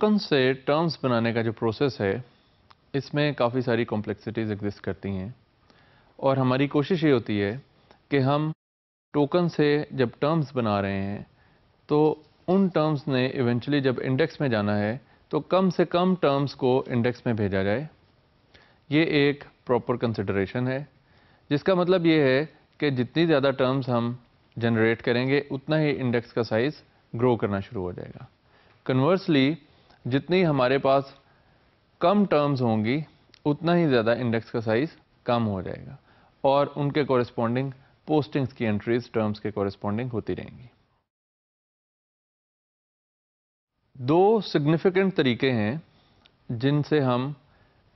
Token से terms बनाने का जो प्रोसेस है इसमें काफ़ी सारी कॉम्प्लेक्सिटीज़ एग्जिस्ट करती हैं और हमारी कोशिश ये होती है कि हम टोकन से जब टर्म्स बना रहे हैं तो उन टर्म्स ने इवेंचुअली जब इंडेक्स में जाना है तो कम से कम टर्म्स को इंडेक्स में भेजा जाए ये एक प्रॉपर कंसिडरेशन है जिसका मतलब ये है कि जितनी ज़्यादा टर्म्स हम जनरेट करेंगे उतना ही इंडेक्स का साइज़ ग्रो करना शुरू हो जाएगा कन्वर्सली जितनी हमारे पास कम टर्म्स होंगी उतना ही ज़्यादा इंडेक्स का साइज़ कम हो जाएगा और उनके कॉरस्पॉन्डिंग पोस्टिंग्स की एंट्रीज टर्म्स के कॉरस्पॉन्डिंग होती रहेंगी दो सिग्निफिकेंट तरीके हैं जिनसे हम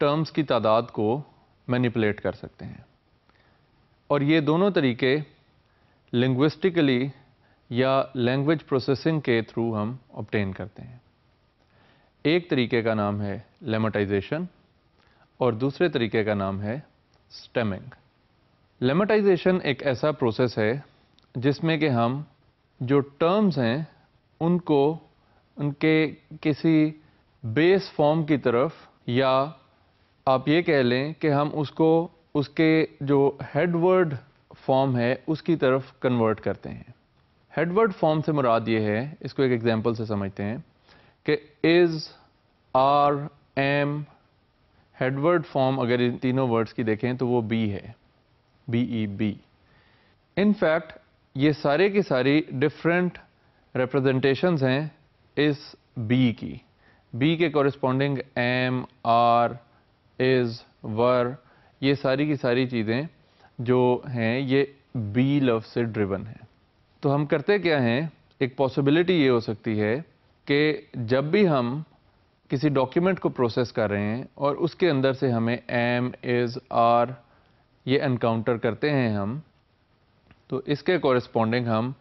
टर्म्स की तादाद को मैनिपुलेट कर सकते हैं और ये दोनों तरीके लिंग्विस्टिकली या लैंग्वेज प्रोसेसिंग के थ्रू हम ऑप्टेन करते हैं एक तरीके का नाम है लेमटाइजेशन और दूसरे तरीके का नाम है स्टेमिंग लेमाटाइजेशन एक ऐसा प्रोसेस है जिसमें कि हम जो टर्म्स हैं उनको उनके किसी बेस फॉर्म की तरफ या आप ये कह लें कि हम उसको उसके जो हेडवर्ड फॉर्म है उसकी तरफ कन्वर्ट करते हैं हेडवर्ड फॉर्म से मुराद ये है इसको एक एग्जांपल से समझते हैं कि is are am headword form अगर इन तीनों वर्ड्स की देखें तो वो बी है B E be in fact ये सारे की सारी डिफरेंट रिप्रेजेंटेशंस हैं इस बी की बी के corresponding am are is were ये सारी की सारी चीज़ें जो हैं ये बी लव से ड्रिवन है तो हम करते क्या हैं एक पॉसिबिलिटी ये हो सकती है कि जब भी हम किसी डॉक्यूमेंट को प्रोसेस कर रहे हैं और उसके अंदर से हमें एम इज़ आर ये इनकाउंटर करते हैं हम तो इसके कॉरस्पॉन्डिंग हम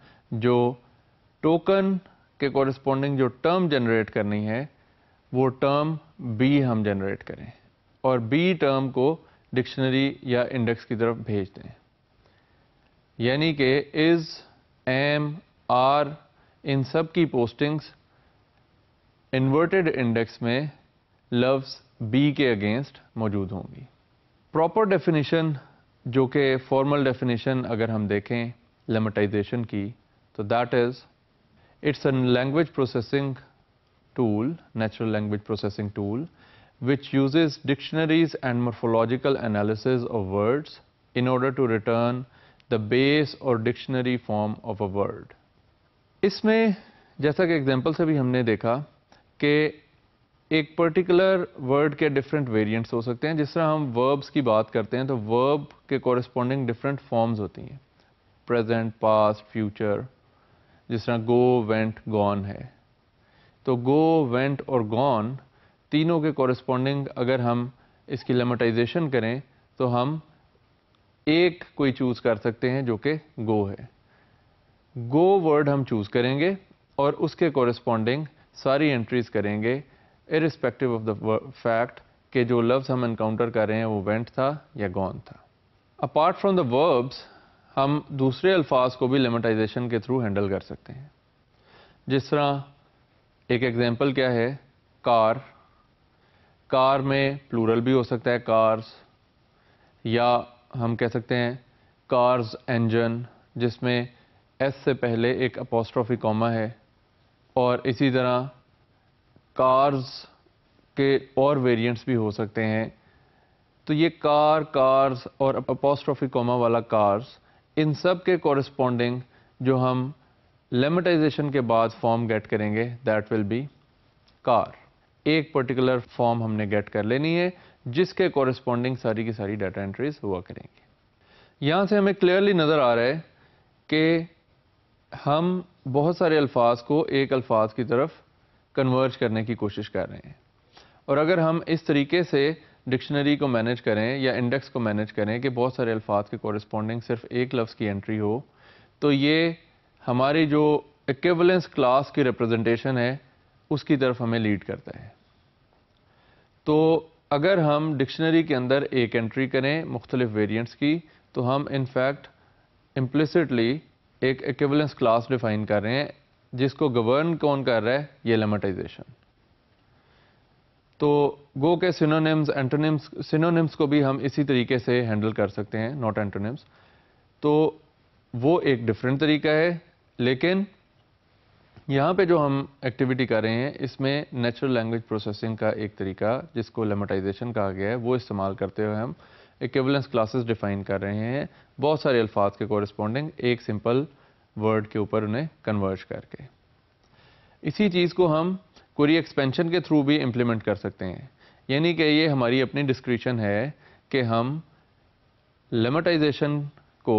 जो टोकन के कॉरस्पॉन्डिंग जो टर्म जनरेट करनी है वो टर्म बी हम जनरेट करें और बी टर्म को डिक्शनरी या इंडेक्स की तरफ भेज दें यानी कि इज़ एम आर इन सब की पोस्टिंग्स इन्वर्टेड इंडेक्स में लफ्ज़ बी के अगेंस्ट मौजूद होंगी प्रॉपर डेफिनेशन जो कि फॉर्मल डेफिनेशन अगर हम देखें लेमटाइजेशन की तो that is it's an language processing tool, natural language processing tool, which uses dictionaries and morphological analysis of words in order to return the base or dictionary form of a word. इसमें जैसा कि example से भी हमने देखा कि एक particular word के डिफरेंट वेरिएंट्स हो सकते हैं जिस तरह हम वर्ब्स की बात करते हैं तो वर्ब के कॉरस्पॉन्डिंग डिफरेंट फॉर्म्स होती हैं प्रेजेंट पास्ट फ्यूचर जिस तरह गो वेंट गॉन है तो गो वेंट और गॉन तीनों के कॉरस्पॉन्डिंग अगर हम इसकी लेमाटाइजेशन करें तो हम एक कोई चूज़ कर सकते हैं जो कि गो है गो वर्ड हम चूज़ करेंगे और उसके कॉरस्पॉन्डिंग सारी एंट्रीज करेंगे इरिस्पेक्टिव ऑफ द फैक्ट कि जो लफ्ज़ हम इनकाउंटर कर रहे हैं वो वेंट था या गॉन था अपार्ट फ्रॉम द वर्ब्स हम दूसरे अल्फाज को भी लिमिटाइजेशन के थ्रू हैंडल कर सकते हैं जिस तरह एक एग्जांपल क्या है कार कार में प्लूरल भी हो सकता है कार्स या हम कह सकते हैं कार्स इंजन जिसमें एस से पहले एक अपोस्ट्रॉफी कॉमा है और इसी तरह कार्स के और वेरिएंट्स भी हो सकते हैं तो ये कार कार्स और अपोस्ट्रॉफी कोमा वाला कार्स इन सब के कॉरस्पॉन्डिंग जो हम लेमेटाइजेशन के बाद फॉर्म गेट करेंगे दैट विल बी कार एक पर्टिकुलर फॉर्म हमने गेट कर लेनी है जिसके कॉरस्पॉन्डिंग सारी की सारी डाटा एंट्रीज हुआ करेंगे यहाँ से हमें क्लियरली नज़र आ रहा है कि हम बहुत सारे अल्फाज को एक अल्फाज की तरफ कन्वर्ज करने की कोशिश कर रहे हैं और अगर हम इस तरीके से डिक्शनरी को मैनेज करें या इंडेक्स को मैनेज करें कि बहुत सारे अल्फाज के कॉरस्पॉन्डिंग सिर्फ एक लफ्ज़ की एंट्री हो तो ये हमारी जो इक्वलेंस क्लास की रिप्रेजेंटेशन है उसकी तरफ हमें लीड करता है तो अगर हम डिक्शनरी के अंदर एक एंट्री करें मुख्तलिफ वेरियंट्स की तो हम इनफैक्ट इम्प्लिसिटली एक इक्वलेंस क्लास डिफाइन कर रहे हैं जिसको गवर्न कौन कर रहा है ये लेमाटाइजेशन तो गो के सिनोनिम्स एंटोनिम्स सिनोनिम्स को भी हम इसी तरीके से हैंडल कर सकते हैं नॉट एंटोनिम्स तो वो एक डिफरेंट तरीका है लेकिन यहाँ पे जो हम एक्टिविटी कर रहे हैं इसमें नेचुरल लैंग्वेज प्रोसेसिंग का एक तरीका जिसको लेमाटाइजेशन कहा गया है वो इस्तेमाल करते हुए हम इक्वलेंस क्लासेस डिफ़ाइन कर रहे हैं बहुत सारे अल्फाज के कॉरस्पॉन्डिंग एक सिंपल वर्ड के ऊपर उन्हें कन्वर्ज करके इसी चीज़ को हम कोरी एक्सपेंशन के थ्रू भी इम्प्लीमेंट कर सकते हैं यानी कि ये हमारी अपनी डिस्क्रिप्शन है कि हम लेमटाइजेशन को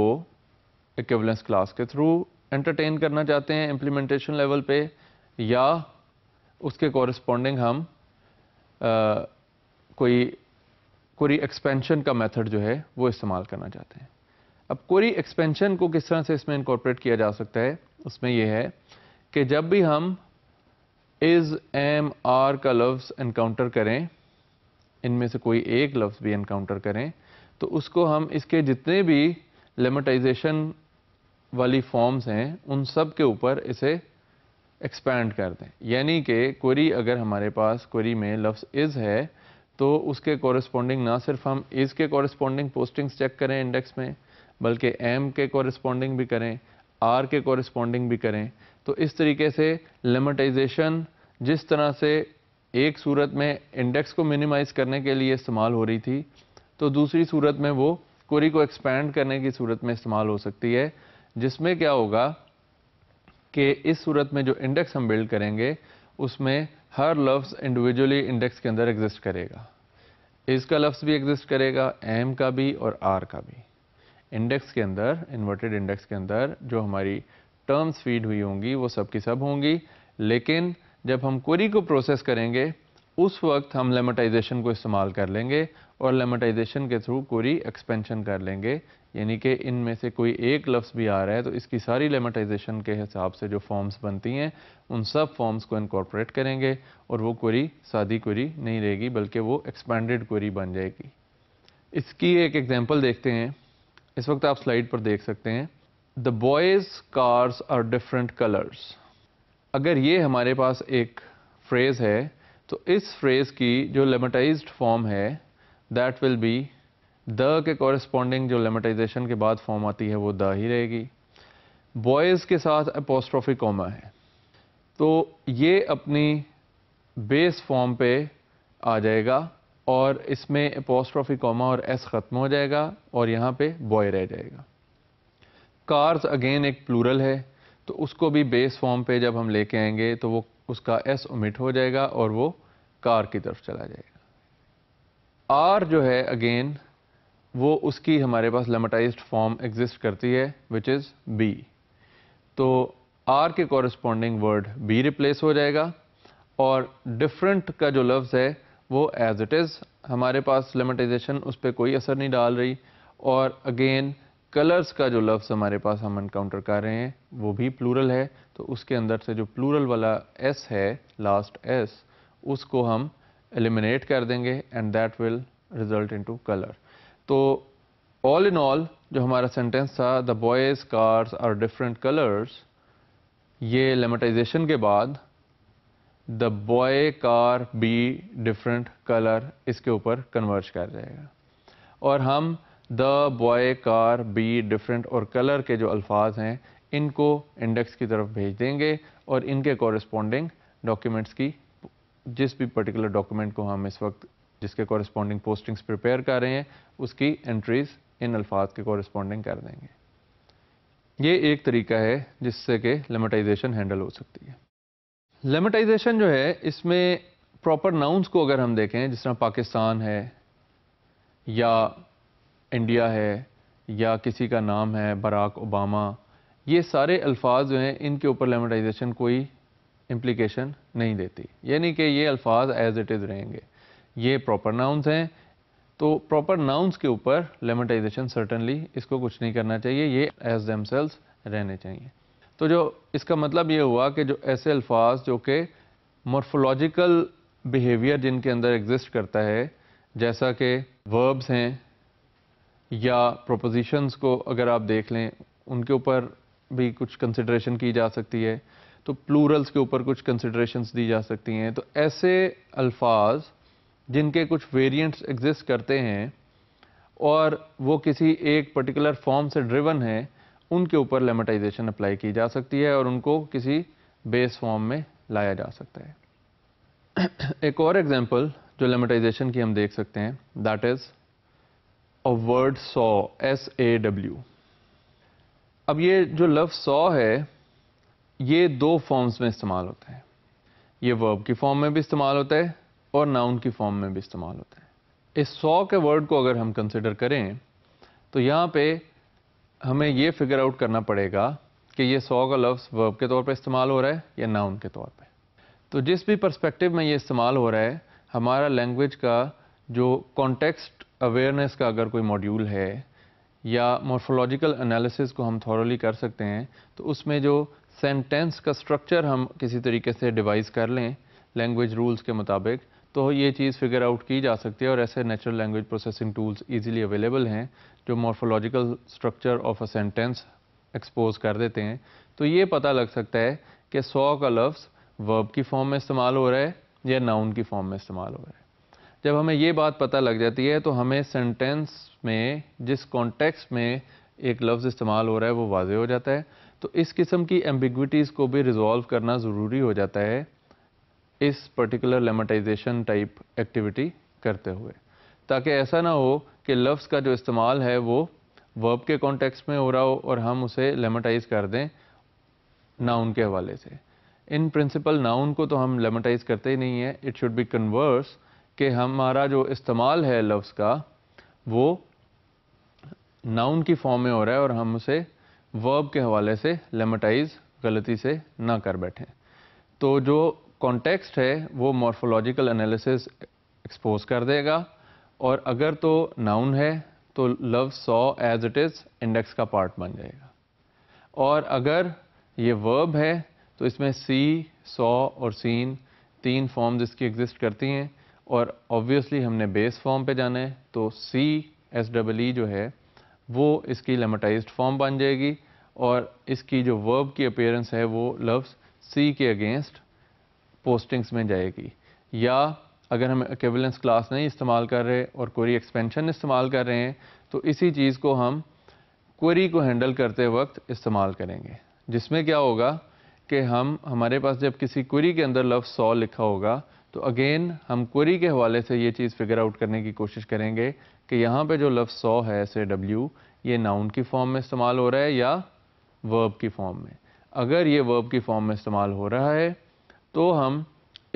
इक्वलेंस क्लास के थ्रू एंटरटेन करना चाहते हैं इम्प्लीमेंटेशन लेवल पे या उसके कॉरस्पॉन्डिंग हम आ, कोई कोरी एक्सपेंशन का मेथड जो है वो इस्तेमाल करना चाहते हैं अब कोरी एक्सपेंशन को किस तरह से इसमें इनकॉर्पोरेट किया जा सकता है उसमें यह है कि जब भी हम इज एम आर का लफ्ज़ इनकाउंटर करें इनमें से कोई एक लफ्ज़ भी इनकाउंटर करें तो उसको हम इसके जितने भी लेमटाइजेशन वाली फॉर्म्स हैं उन सब के ऊपर इसे एक्सपैंड कर दें यानी कि कोरी अगर हमारे पास कोरी में लफ्ज़ इज़ है तो उसके कॉरस्पॉन्डिंग ना सिर्फ हम इज़ के कॉरस्पॉन्डिंग पोस्टिंग्स चेक करें इंडेक्स में बल्कि एम के कॉरस्पॉन्डिंग भी करें आर के कॉरस्पॉन्डिंग भी करें तो इस तरीके से लिमिटाइजेशन जिस तरह से एक सूरत में इंडेक्स को मिनिमाइज़ करने के लिए इस्तेमाल हो रही थी तो दूसरी सूरत में वो कोरी को एक्सपैंड करने की सूरत में इस्तेमाल हो सकती है जिसमें क्या होगा कि इस सूरत में जो इंडेक्स हम बिल्ड करेंगे उसमें हर लफ्ज़ इंडिविजुअली इंडेक्स के अंदर एग्जिस्ट करेगा इसका लफ्ज़ भी एग्जिस्ट करेगा एम का भी और आर का भी इंडेक्स के अंदर इन्वर्टेड इंडेक्स के अंदर जो हमारी टर्म्स फीड हुई होंगी वो सब की सब होंगी लेकिन जब हम क्वेरी को प्रोसेस करेंगे उस वक्त हम लेमेटाइजेशन को इस्तेमाल कर लेंगे और लेमेटाइजेशन के थ्रू क्वेरी एक्सपेंशन कर लेंगे यानी कि इनमें से कोई एक लफ्ज़ भी आ रहा है तो इसकी सारी लेमेटाइजेशन के हिसाब से जो फॉर्म्स बनती हैं उन सब फॉर्म्स को इनकॉर्पोरेट करेंगे और वो क्वेरी सादी क्वेरी नहीं रहेगी बल्कि वो एक्सपेंडेड क्वेरी बन जाएगी इसकी एक एग्जांपल देखते हैं इस वक्त आप स्लाइड पर देख सकते हैं the boys cars are different colours अगर ये हमारे पास एक फ्रेज़ है तो इस फ्रेज़ की जो लेमाटाइज फॉर्म है दैट विल बी द के कॉरस्पॉन्डिंग जो लेमेटाइजेशन के बाद फॉर्म आती है वो द ही रहेगी बॉयज़ के साथ अपोस्ट्रॉफी कॉमा है तो ये अपनी बेस फॉर्म पे आ जाएगा और इसमें अपोस्ट्रॉफी कॉमा और एस ख़त्म हो जाएगा और यहाँ पे बॉय रह जाएगा कार्स अगेन एक प्लूरल है तो उसको भी बेस फॉर्म पे जब हम लेके आएंगे तो वो उसका एस ओमिट हो जाएगा और वो कार की तरफ चला जाएगा आर जो है अगेन वो उसकी हमारे पास लेमेटाइज फॉर्म एग्जिस्ट करती है विच इज़ बी तो आर के कॉरस्पॉन्डिंग वर्ड बी रिप्लेस हो जाएगा और डिफरेंट का जो लफ्ज़ है वो एज इट इज़ हमारे पास लेमेटाइजेशन उस पर कोई असर नहीं डाल रही और अगेन कलर्स का जो लफ्ज़ हमारे पास हम इनकाउंटर कर रहे हैं वो भी प्लूरल है तो उसके अंदर से जो प्लूरल वाला एस है लास्ट एस उसको हम एलिमिनेट कर देंगे and that will result into colour तो ऑल इन ऑल जो हमारा सेंटेंस था the boys cars are different colours ये लेमेटाइजेशन के बाद the boy car be different colour इसके ऊपर कन्वर्ज कर जाएगा और हम the boy car be different और कलर के जो अल्फाज हैं इनको इंडेक्स की तरफ भेज देंगे और इनके कॉरस्पॉन्डिंग डॉक्यूमेंट्स की जिस भी पर्टिकुलर डॉक्यूमेंट को हम इस वक्त जिसके कॉरस्पॉन्डिंग पोस्टिंग्स प्रिपेयर कर रहे हैं उसकी एंट्रीज इन अल्फाज के कॉरस्पॉन्डिंग कर देंगे ये एक तरीका है जिससे कि लेमेटाइजेशन हैंडल हो सकती है लेमेटाइजेशन जो है इसमें प्रॉपर नाउंस को अगर हम देखें जिस तरह पाकिस्तान है या इंडिया है या किसी का नाम है बराक ओबामा ये सारे अल्फाज जो हैं इनके ऊपर लेमेटाइजेशन कोई इम्प्लिकेशन नहीं देती यानी कि ये अल्फाज एज इट इज़ रहेंगे ये प्रॉपर नाउन्स हैं तो प्रॉपर नाउन्स के ऊपर लेमेटाइजेशन सर्टनली इसको कुछ नहीं करना चाहिए ये एज दैम रहने चाहिए तो जो इसका मतलब ये हुआ कि जो ऐसे अल्फाज जो कि मॉर्फोलॉजिकल बिहेवियर जिनके अंदर एग्जिस्ट करता है जैसा कि वर्ब्स हैं या प्रोपोजिशंस को अगर आप देख लें उनके ऊपर भी कुछ कंसिड्रेशन की जा सकती है तो प्लूरल्स के ऊपर कुछ कंसिड्रेशन दी जा सकती हैं तो ऐसे अल्फाज जिनके कुछ वेरिएंट्स एग्जिस्ट करते हैं और वो किसी एक पर्टिकुलर फॉर्म से ड्रिवन है उनके ऊपर लेमेटाइजेशन अप्लाई की जा सकती है और उनको किसी बेस फॉर्म में लाया जा सकता है एक और एग्जांपल जो लेमेटाइजेशन की हम देख सकते हैं that is a word saw S A W अब ये जो लफ्ज सॉ है ये दो फॉर्म्स में इस्तेमाल होते हैं ये वर्ब की फॉर्म में भी इस्तेमाल होता है और नाउन की फॉर्म में भी इस्तेमाल होते हैं इस सौ के वर्ड को अगर हम कंसिडर करें तो यहाँ पे हमें ये फिगर आउट करना पड़ेगा कि ये सौ का लफ्ज़ वर्ब के तौर पे इस्तेमाल हो रहा है या नाउन के तौर पे तो जिस भी पर्सपेक्टिव में ये इस्तेमाल हो रहा है हमारा लैंग्वेज का जो कॉन्टेक्स्ट अवेयरनेस का अगर कोई मॉड्यूल है या मॉर्फोलॉजिकल एनालिसिस को हम थॉरली कर सकते हैं तो उसमें जो सेंटेंस का स्ट्रक्चर हम किसी तरीके से डिवाइस कर लें लैंग्वेज रूल्स के मुताबिक तो ये चीज़ फिगर आउट की जा सकती है और ऐसे natural language processing tools easily available हैं जो morphological structure of a sentence expose कर देते हैं तो ये पता लग सकता है कि सौ का लफ्ज़ वर्ब की फॉर्म में इस्तेमाल हो रहा है या नाउन की फॉर्म में इस्तेमाल हो रहा है जब हमें ये बात पता लग जाती है तो हमें सेंटेंस में जिस कॉन्टेक्स्ट में एक लफ्ज़ इस्तेमाल हो रहा है वो वाजे हो जाता है तो इस किस्म की एम्बिग्विटीज़ को भी रिजॉल्व करना ज़रूरी हो जाता है इस पर्टिकुलर लेमाटाइजेशन टाइप एक्टिविटी करते हुए ताकि ऐसा ना हो कि लफ्ज़ का जो इस्तेमाल है वो वर्ब के कॉन्टेक्स्ट में हो रहा हो और हम उसे लेमाटाइज कर दें नाउन के हवाले से इन प्रिंसिपल नाउन को तो हम लेमाटाइज करते ही नहीं हैं इट शुड बी कन्वर्स कि हमारा जो इस्तेमाल है लफ्ज़ का वो नाउन की फॉर्म में हो रहा है और हम उसे वर्ब के हवाले से लेमाटाइज गलती से ना कर बैठें तो जो कॉन्टेक्स्ट है वो मॉर्फोलॉजिकल एनालिसिस एक्सपोज कर देगा और अगर तो नाउन है तो love saw as it is index का पार्ट बन जाएगा और अगर ये वर्ब है तो इसमें सी सॉ और सीन तीन फॉर्म्स इसकी एग्जिस्ट करती हैं और ऑब्वियसली हमने बेस फॉर्म पे जाना है तो सी एस डबल ई जो है वो इसकी लेमाटाइज फॉर्म बन जाएगी और इसकी जो वर्ब की अपेयरेंस है वो लफ्स सी के अगेंस्ट पोस्टिंग्स में जाएगी या अगर हम एकेवलेंस क्लास नहीं इस्तेमाल कर रहे और क्वेरी एक्सपेंशन इस्तेमाल कर रहे हैं तो इसी चीज़ को हम क्वेरी को हैंडल करते वक्त इस्तेमाल करेंगे जिसमें क्या होगा कि हम हमारे पास जब किसी क्वेरी के अंदर लफ्ज़ सौ लिखा होगा तो अगेन हम क्वेरी के हवाले से ये चीज़ फिगर आउट करने की कोशिश करेंगे कि यहाँ पे जो लफ्ज़ सौ है से डब्ल्यू ये नाउन की फॉर्म में इस्तेमाल हो रहा है या वर्ब की फॉर्म में अगर ये वर्ब की फॉर्म में इस्तेमाल हो रहा है तो हम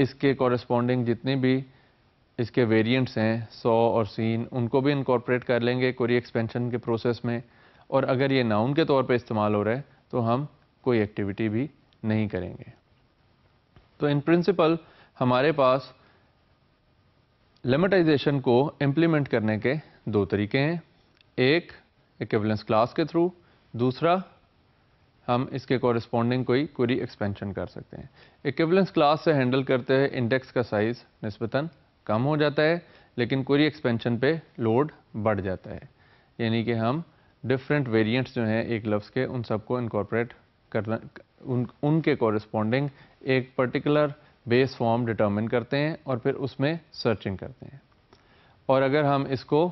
इसके कॉरस्पॉन्डिंग जितने भी इसके वेरिएंट्स हैं सौ और सीन उनको भी इनकॉर्पोरेट कर लेंगे कोरी एक्सपेंशन के प्रोसेस में और अगर ये नाउन के तौर पे इस्तेमाल हो रहा है तो हम कोई एक्टिविटी भी नहीं करेंगे तो इन प्रिंसिपल हमारे पास लिमिटाइजेशन को इम्प्लीमेंट करने के दो तरीके हैं एक इक्विवेलेंस क्लास के थ्रू दूसरा हम इसके कॉरस्पॉन्डिंग कोई क्वेरी एक्सपेंशन कर सकते हैं इक्वलेंस क्लास से हैंडल करते हुए इंडेक्स का साइज़ नस्बता कम हो जाता है लेकिन क्वेरी एक्सपेंशन पे लोड बढ़ जाता है यानी कि हम डिफरेंट वेरिएंट्स जो हैं एक लफ्ज़ के उन सबको इनकॉर्पोरेट करना उन उनके कॉरस्पॉन्डिंग एक पर्टिकुलर बेस फॉर्म डिटर्मिन करते हैं और फिर उसमें सर्चिंग करते हैं और अगर हम इसको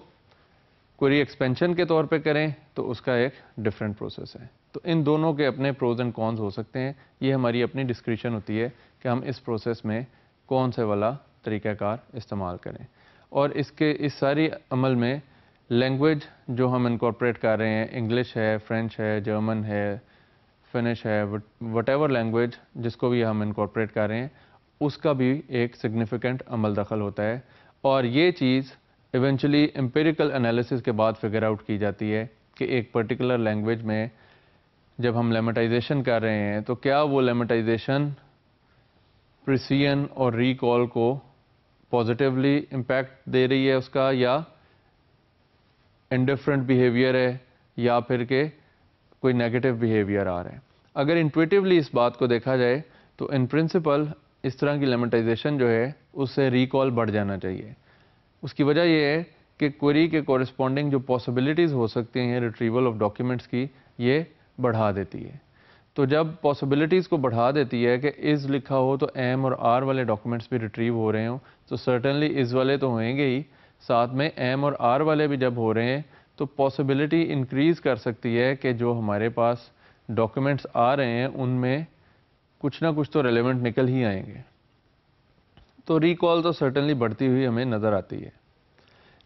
क्वेरी एक्सपेंशन के तौर पर करें तो उसका एक डिफरेंट प्रोसेस है तो इन दोनों के अपने प्रोज एंड कॉन्स हो सकते हैं ये हमारी अपनी डिस्क्रिप्शन होती है कि हम इस प्रोसेस में कौन से वाला तरीक़ाकार इस्तेमाल करें और इसके इस सारी अमल में लैंग्वेज जो हम इनकॉर्पोरेट कर रहे हैं इंग्लिश है फ्रेंच है जर्मन है फिनिश है वट एवर लैंग्वेज जिसको भी हम इनकॉर्पोरेट कर रहे हैं उसका भी एक सिग्निफिकेंट अमल दखल होता है और ये चीज़ इवेंचुअली एम्पेरिकल एनालिसिस के बाद फिगर आउट की जाती है कि एक पर्टिकुलर लैंग्वेज में जब हम लेमेटाइजेशन कर रहे हैं तो क्या वो लेमेटाइजेशन प्रिसियन और रिकॉल को पॉजिटिवली इम्पैक्ट दे रही है उसका या इनडिफरेंट बिहेवियर है या फिर के कोई नेगेटिव बिहेवियर आ रहे हैं अगर इंटुटिवली इस बात को देखा जाए तो इन प्रिंसिपल इस तरह की लेमेटाइजेशन जो है उससे रिकॉल बढ़ जाना चाहिए उसकी वजह यह है कि क्वेरी के कॉरस्पॉन्डिंग जो पॉसिबिलिटीज़ हो सकती हैं रिट्रीवल ऑफ डॉक्यूमेंट्स की ये बढ़ा देती है तो जब पॉसिबिलिटीज़ को बढ़ा देती है कि इज़ लिखा हो तो एम और आर वाले डॉक्यूमेंट्स भी रिट्रीव हो रहे हों तो सर्टनली इज़ वाले तो होंगे ही साथ में एम और आर वाले भी जब हो रहे हैं तो पॉसिबिलिटी इंक्रीज़ कर सकती है कि जो हमारे पास डॉक्यूमेंट्स आ रहे हैं उनमें कुछ ना कुछ तो रेलिवेंट निकल ही आएंगे तो रिकॉल तो सर्टनली बढ़ती हुई हमें नज़र आती है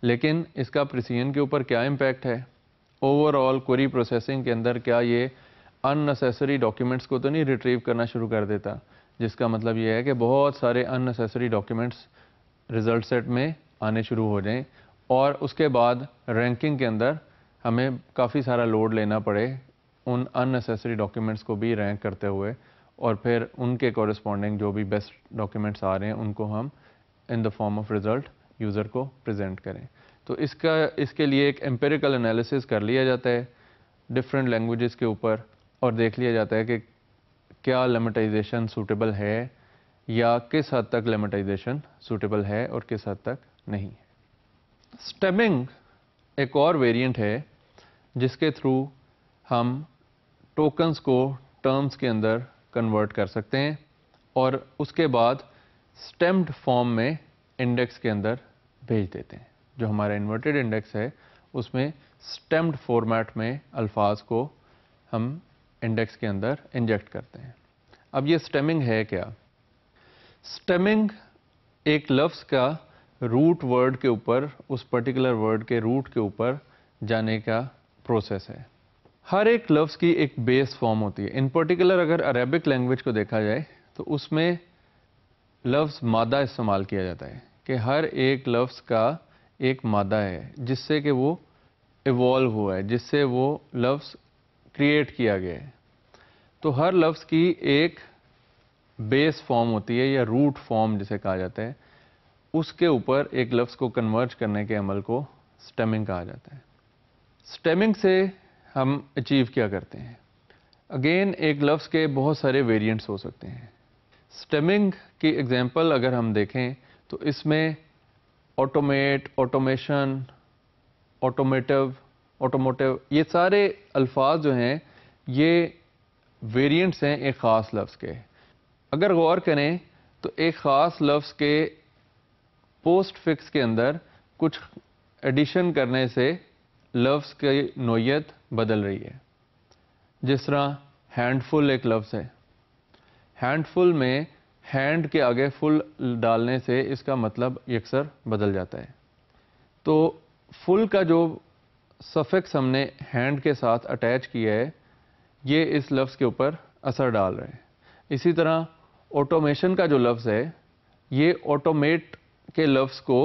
लेकिन इसका प्रिसीजन के ऊपर क्या इम्पैक्ट है ओवरऑल क्वेरी प्रोसेसिंग के अंदर क्या ये अननेसेसरी डॉक्यूमेंट्स को तो नहीं रिट्रीव करना शुरू कर देता जिसका मतलब ये है कि बहुत सारे अननेसेसरी डॉक्यूमेंट्स रिजल्ट सेट में आने शुरू हो जाएं और उसके बाद रैंकिंग के अंदर हमें काफ़ी सारा लोड लेना पड़े उन अननेसेसरी डॉक्यूमेंट्स को भी रैंक करते हुए और फिर उनके कॉरस्पॉन्डिंग जो भी बेस्ट डॉक्यूमेंट्स आ रहे हैं उनको हम in the form of result user को प्रजेंट करें तो इसका इसके लिए एक एम्पेरिकल एनालिसिस कर लिया जाता है डिफरेंट लैंग्वेजेस के ऊपर और देख लिया जाता है कि क्या लेमटाइजेशन सूटेबल है या किस हद तक लेमटाइजेशन सूटेबल है और किस हद तक नहीं है स्टेमिंग एक और वेरिएंट है जिसके थ्रू हम टोकन्स को टर्म्स के अंदर कन्वर्ट कर सकते हैं और उसके बाद स्टेम्ड फॉर्म में इंडेक्स के अंदर भेज देते हैं जो हमारा इन्वर्टेड इंडेक्स है उसमें स्टेम्ड फॉर्मेट में अल्फाज को हम इंडेक्स के अंदर इंजेक्ट करते हैं अब ये स्टेमिंग है क्या स्टेमिंग एक लफ्ज़ का रूट वर्ड के ऊपर उस पर्टिकुलर वर्ड के रूट के ऊपर जाने का प्रोसेस है हर एक लफ्ज़ की एक बेस फॉर्म होती है इन पर्टिकुलर अगर अरेबिक लैंग्वेज को देखा जाए तो उसमें लफ्ज़ मादा इस्तेमाल किया जाता है कि हर एक लफ्ज़ का एक मादा है जिससे कि वो इवॉल्व हुआ है जिससे वो लफ्ज़ क्रिएट किया गया है तो हर लफ्ज़ की एक बेस फॉर्म होती है या रूट फॉर्म जिसे कहा जाता है उसके ऊपर एक लफ्ज़ को कन्वर्ज करने के अमल को स्टेमिंग कहा जाता है स्टेमिंग से हम अचीव क्या करते हैं अगेन एक लफ्ज़ के बहुत सारे वेरिएंट्स हो सकते हैं स्टेमिंग की एग्जांपल अगर हम देखें तो इसमें ऑटोमेट ऑटोमेशन ऑटोमेटिव ऑटोमोटिव ये सारे अल्फाज जो हैं ये वेरिएंट्स हैं एक ख़ास लफ्ज़ के अगर गौर करें तो एक ख़ास लफ्ज़ के पोस्ट फिक्स के अंदर कुछ एडिशन करने से लफ्ज़ की नोयत बदल रही है जिस तरह हैंडफुल एक लफ्ज़ है हैंडफुल में हैंड के आगे फुल डालने से इसका मतलब यकसर बदल जाता है तो फुल का जो सफेक्स हमने हैंड के साथ अटैच किया है ये इस लफ्ज़ के ऊपर असर डाल रहे हैं इसी तरह ऑटोमेशन का जो लफ्ज़ है ये ऑटोमेट के लफ्ज़ को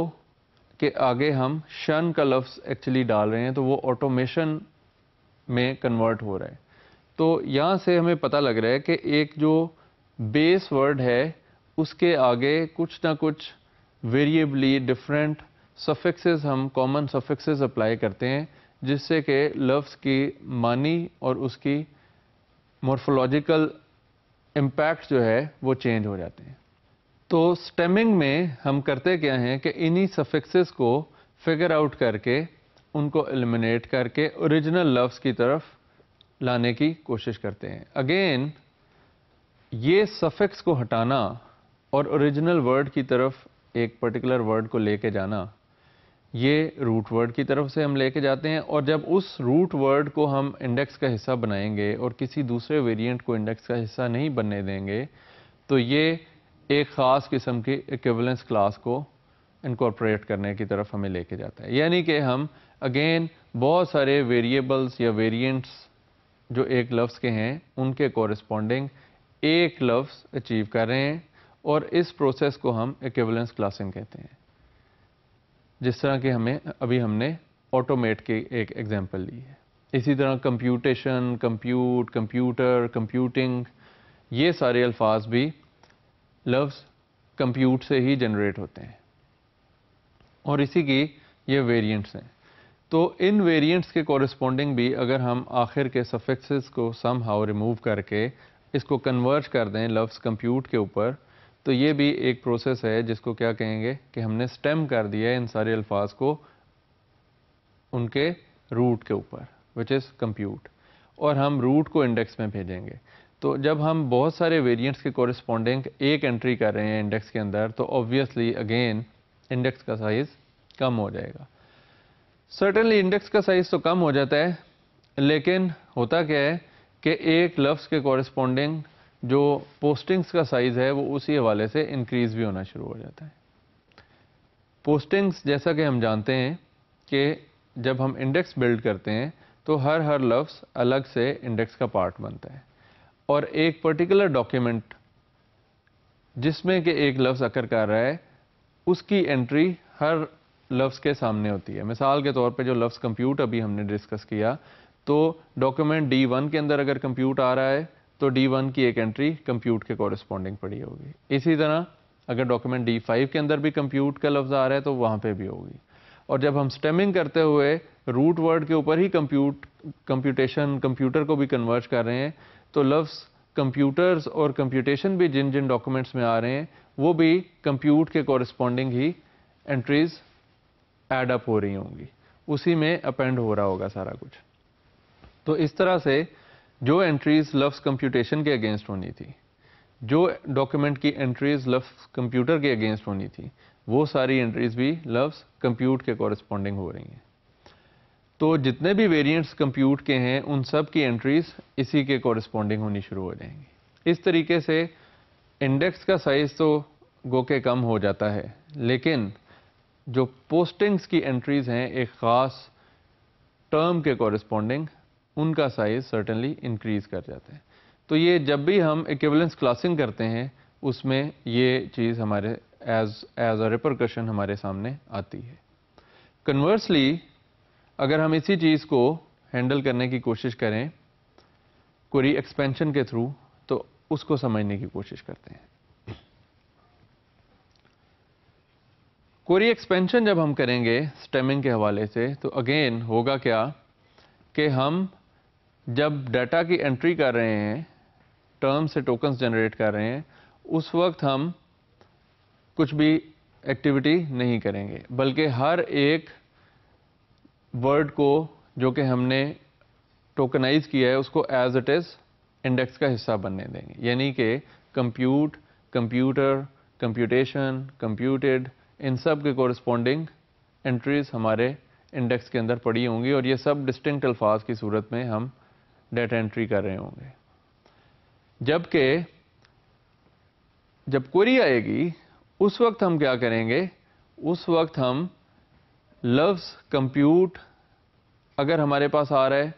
के आगे हम शन का लफ्ज़ एक्चुअली डाल रहे हैं तो वो ऑटोमेशन में कन्वर्ट हो रहा है तो यहाँ से हमें पता लग रहा है कि एक जो बेस वर्ड है उसके आगे कुछ ना कुछ वेरिएबली डिफरेंट सफिक्सेस हम कॉमन सफिक्सेस अप्लाई करते हैं जिससे कि लफ्स की मानी और उसकी मोर्फोलॉजिकल इम्पैक्ट जो है वो चेंज हो जाते हैं तो स्टेमिंग में हम करते क्या हैं कि इन्हीं सफिक्सेस को फिगर आउट करके उनको एलिमिनेट करके ओरिजिनल लफ्स की तरफ लाने की कोशिश करते हैं अगेन ये सफिक्स को हटाना और ओरिजिनल वर्ड की तरफ एक पर्टिकुलर वर्ड को लेके जाना ये रूट वर्ड की तरफ से हम लेके जाते हैं और जब उस रूट वर्ड को हम इंडेक्स का हिस्सा बनाएंगे और किसी दूसरे वेरिएंट को इंडेक्स का हिस्सा नहीं बनने देंगे तो ये एक ख़ास किस्म की इक्वलेंस क्लास को इनकॉर्पोरेट करने की तरफ हमें लेके जाता है यानी कि हम अगेन बहुत सारे वेरिएबल्स या वेरिएंट्स जो एक लफ्स के हैं उनके कॉरस्पॉन्डिंग एक लफ्स अचीव कर रहे हैं और इस प्रोसेस को हम इक्वलेंस क्लासिंग कहते हैं जिस तरह के हमें अभी हमने ऑटोमेट के एक एग्जांपल ली है इसी तरह कंप्यूटेशन कंप्यूट कंप्यूटर कंप्यूटिंग ये सारे अल्फाज भी लफ्ज़ कंप्यूट से ही जनरेट होते हैं और इसी की ये वेरिएंट्स हैं तो इन वेरिएंट्स के कॉरस्पॉन्डिंग भी अगर हम आखिर के सफेक्सेस को सम हाउ रिमूव करके इसको कन्वर्ट कर दें लफ्स कंप्यूट के ऊपर तो ये भी एक प्रोसेस है जिसको क्या कहेंगे कि हमने स्टेम कर दिया है इन सारे अल्फाज को उनके रूट के ऊपर विच इज़ कंप्यूट और हम रूट को इंडेक्स में भेजेंगे तो जब हम बहुत सारे वेरिएंट्स के कॉरस्पॉन्डिंग एक एंट्री कर रहे हैं इंडेक्स के अंदर तो ऑब्वियसली अगेन इंडेक्स का साइज़ कम हो जाएगा सर्टनली इंडेक्स का साइज़ तो कम हो जाता है लेकिन होता क्या है कि एक लफ्ज़ के कॉरस्पॉन्डिंग जो पोस्टिंग्स का साइज़ है वो उसी हवाले से इंक्रीज़ भी होना शुरू हो जाता है पोस्टिंग्स जैसा कि हम जानते हैं कि जब हम इंडेक्स बिल्ड करते हैं तो हर हर लफ्स अलग से इंडेक्स का पार्ट बनता है और एक पर्टिकुलर डॉक्यूमेंट जिसमें कि एक लफ्ज़ अकर कर रहा है उसकी एंट्री हर लफ्ज़ के सामने होती है मिसाल के तौर पे जो लफ्स कंप्यूट अभी हमने डिस्कस किया तो डॉक्यूमेंट डी वन के अंदर अगर कंप्यूट आ रहा है तो डी वन की एक एंट्री कंप्यूट के कॉरस्पॉन्डिंग पड़ी होगी इसी तरह अगर डॉक्यूमेंट डी फाइव के अंदर भी कंप्यूट का लफ्ज़ आ रहा है तो वहाँ पर भी होगी और जब हम स्टेमिंग करते हुए रूट वर्ड के ऊपर ही कंप्यूट कंप्यूटेशन कंप्यूटर को भी कन्वर्ट कर रहे हैं तो लफ्ज़ कंप्यूटर्स और कंप्यूटेशन भी जिन जिन डॉक्यूमेंट्स में आ रहे हैं वो भी कंप्यूट के कॉरस्पॉन्डिंग ही एंट्रीज़ एडअप हो रही होंगी उसी में अपेंड हो रहा होगा सारा कुछ तो इस तरह से जो एंट्रीज लफ्स कंप्यूटेशन के अगेंस्ट होनी थी जो डॉक्यूमेंट की एंट्रीज लफ्स कंप्यूटर के अगेंस्ट होनी थी वो सारी एंट्रीज भी लफ्स कंप्यूट के कॉरस्पॉन्डिंग हो रही हैं तो जितने भी वेरिएंट्स कंप्यूट के हैं उन सब की एंट्रीज इसी के कॉरस्पॉन्डिंग होनी शुरू हो जाएंगी इस तरीके से इंडेक्स का साइज तो गो के कम हो जाता है लेकिन जो पोस्टिंग्स की एंट्रीज हैं एक ख़ास टर्म के कॉरस्पॉन्डिंग उनका साइज सर्टनली इंक्रीज कर जाता है तो ये जब भी हम इक्वलेंस क्लासिंग करते हैं उसमें ये चीज़ हमारे एज एज अ रिप्रकशन हमारे सामने आती है कन्वर्सली अगर हम इसी चीज़ को हैंडल करने की कोशिश करें कोरी एक्सपेंशन के थ्रू तो उसको समझने की कोशिश करते हैं कोरी एक्सपेंशन जब हम करेंगे स्टेमिंग के हवाले से तो अगेन होगा क्या कि हम जब डाटा की एंट्री कर रहे हैं टर्म से टोकन्स जनरेट कर रहे हैं उस वक्त हम कुछ भी एक्टिविटी नहीं करेंगे बल्कि हर एक वर्ड को जो कि हमने टोकनाइज किया है उसको एज इट इज़ इंडेक्स का हिस्सा बनने देंगे यानी कि कंप्यूट कंप्यूटर कंप्यूटेशन कंप्यूटेड इन सब के कॉरस्पॉन्डिंग एंट्रीज हमारे इंडेक्स के अंदर पड़ी होंगी और ये सब डिस्टिंक्ट अल्फाज की सूरत में हम डेटा एंट्री कर रहे होंगे जबकि जब क्वेरी आएगी उस वक्त हम क्या करेंगे उस वक्त हम लफ्ज़ कंप्यूट अगर हमारे पास आ रहा है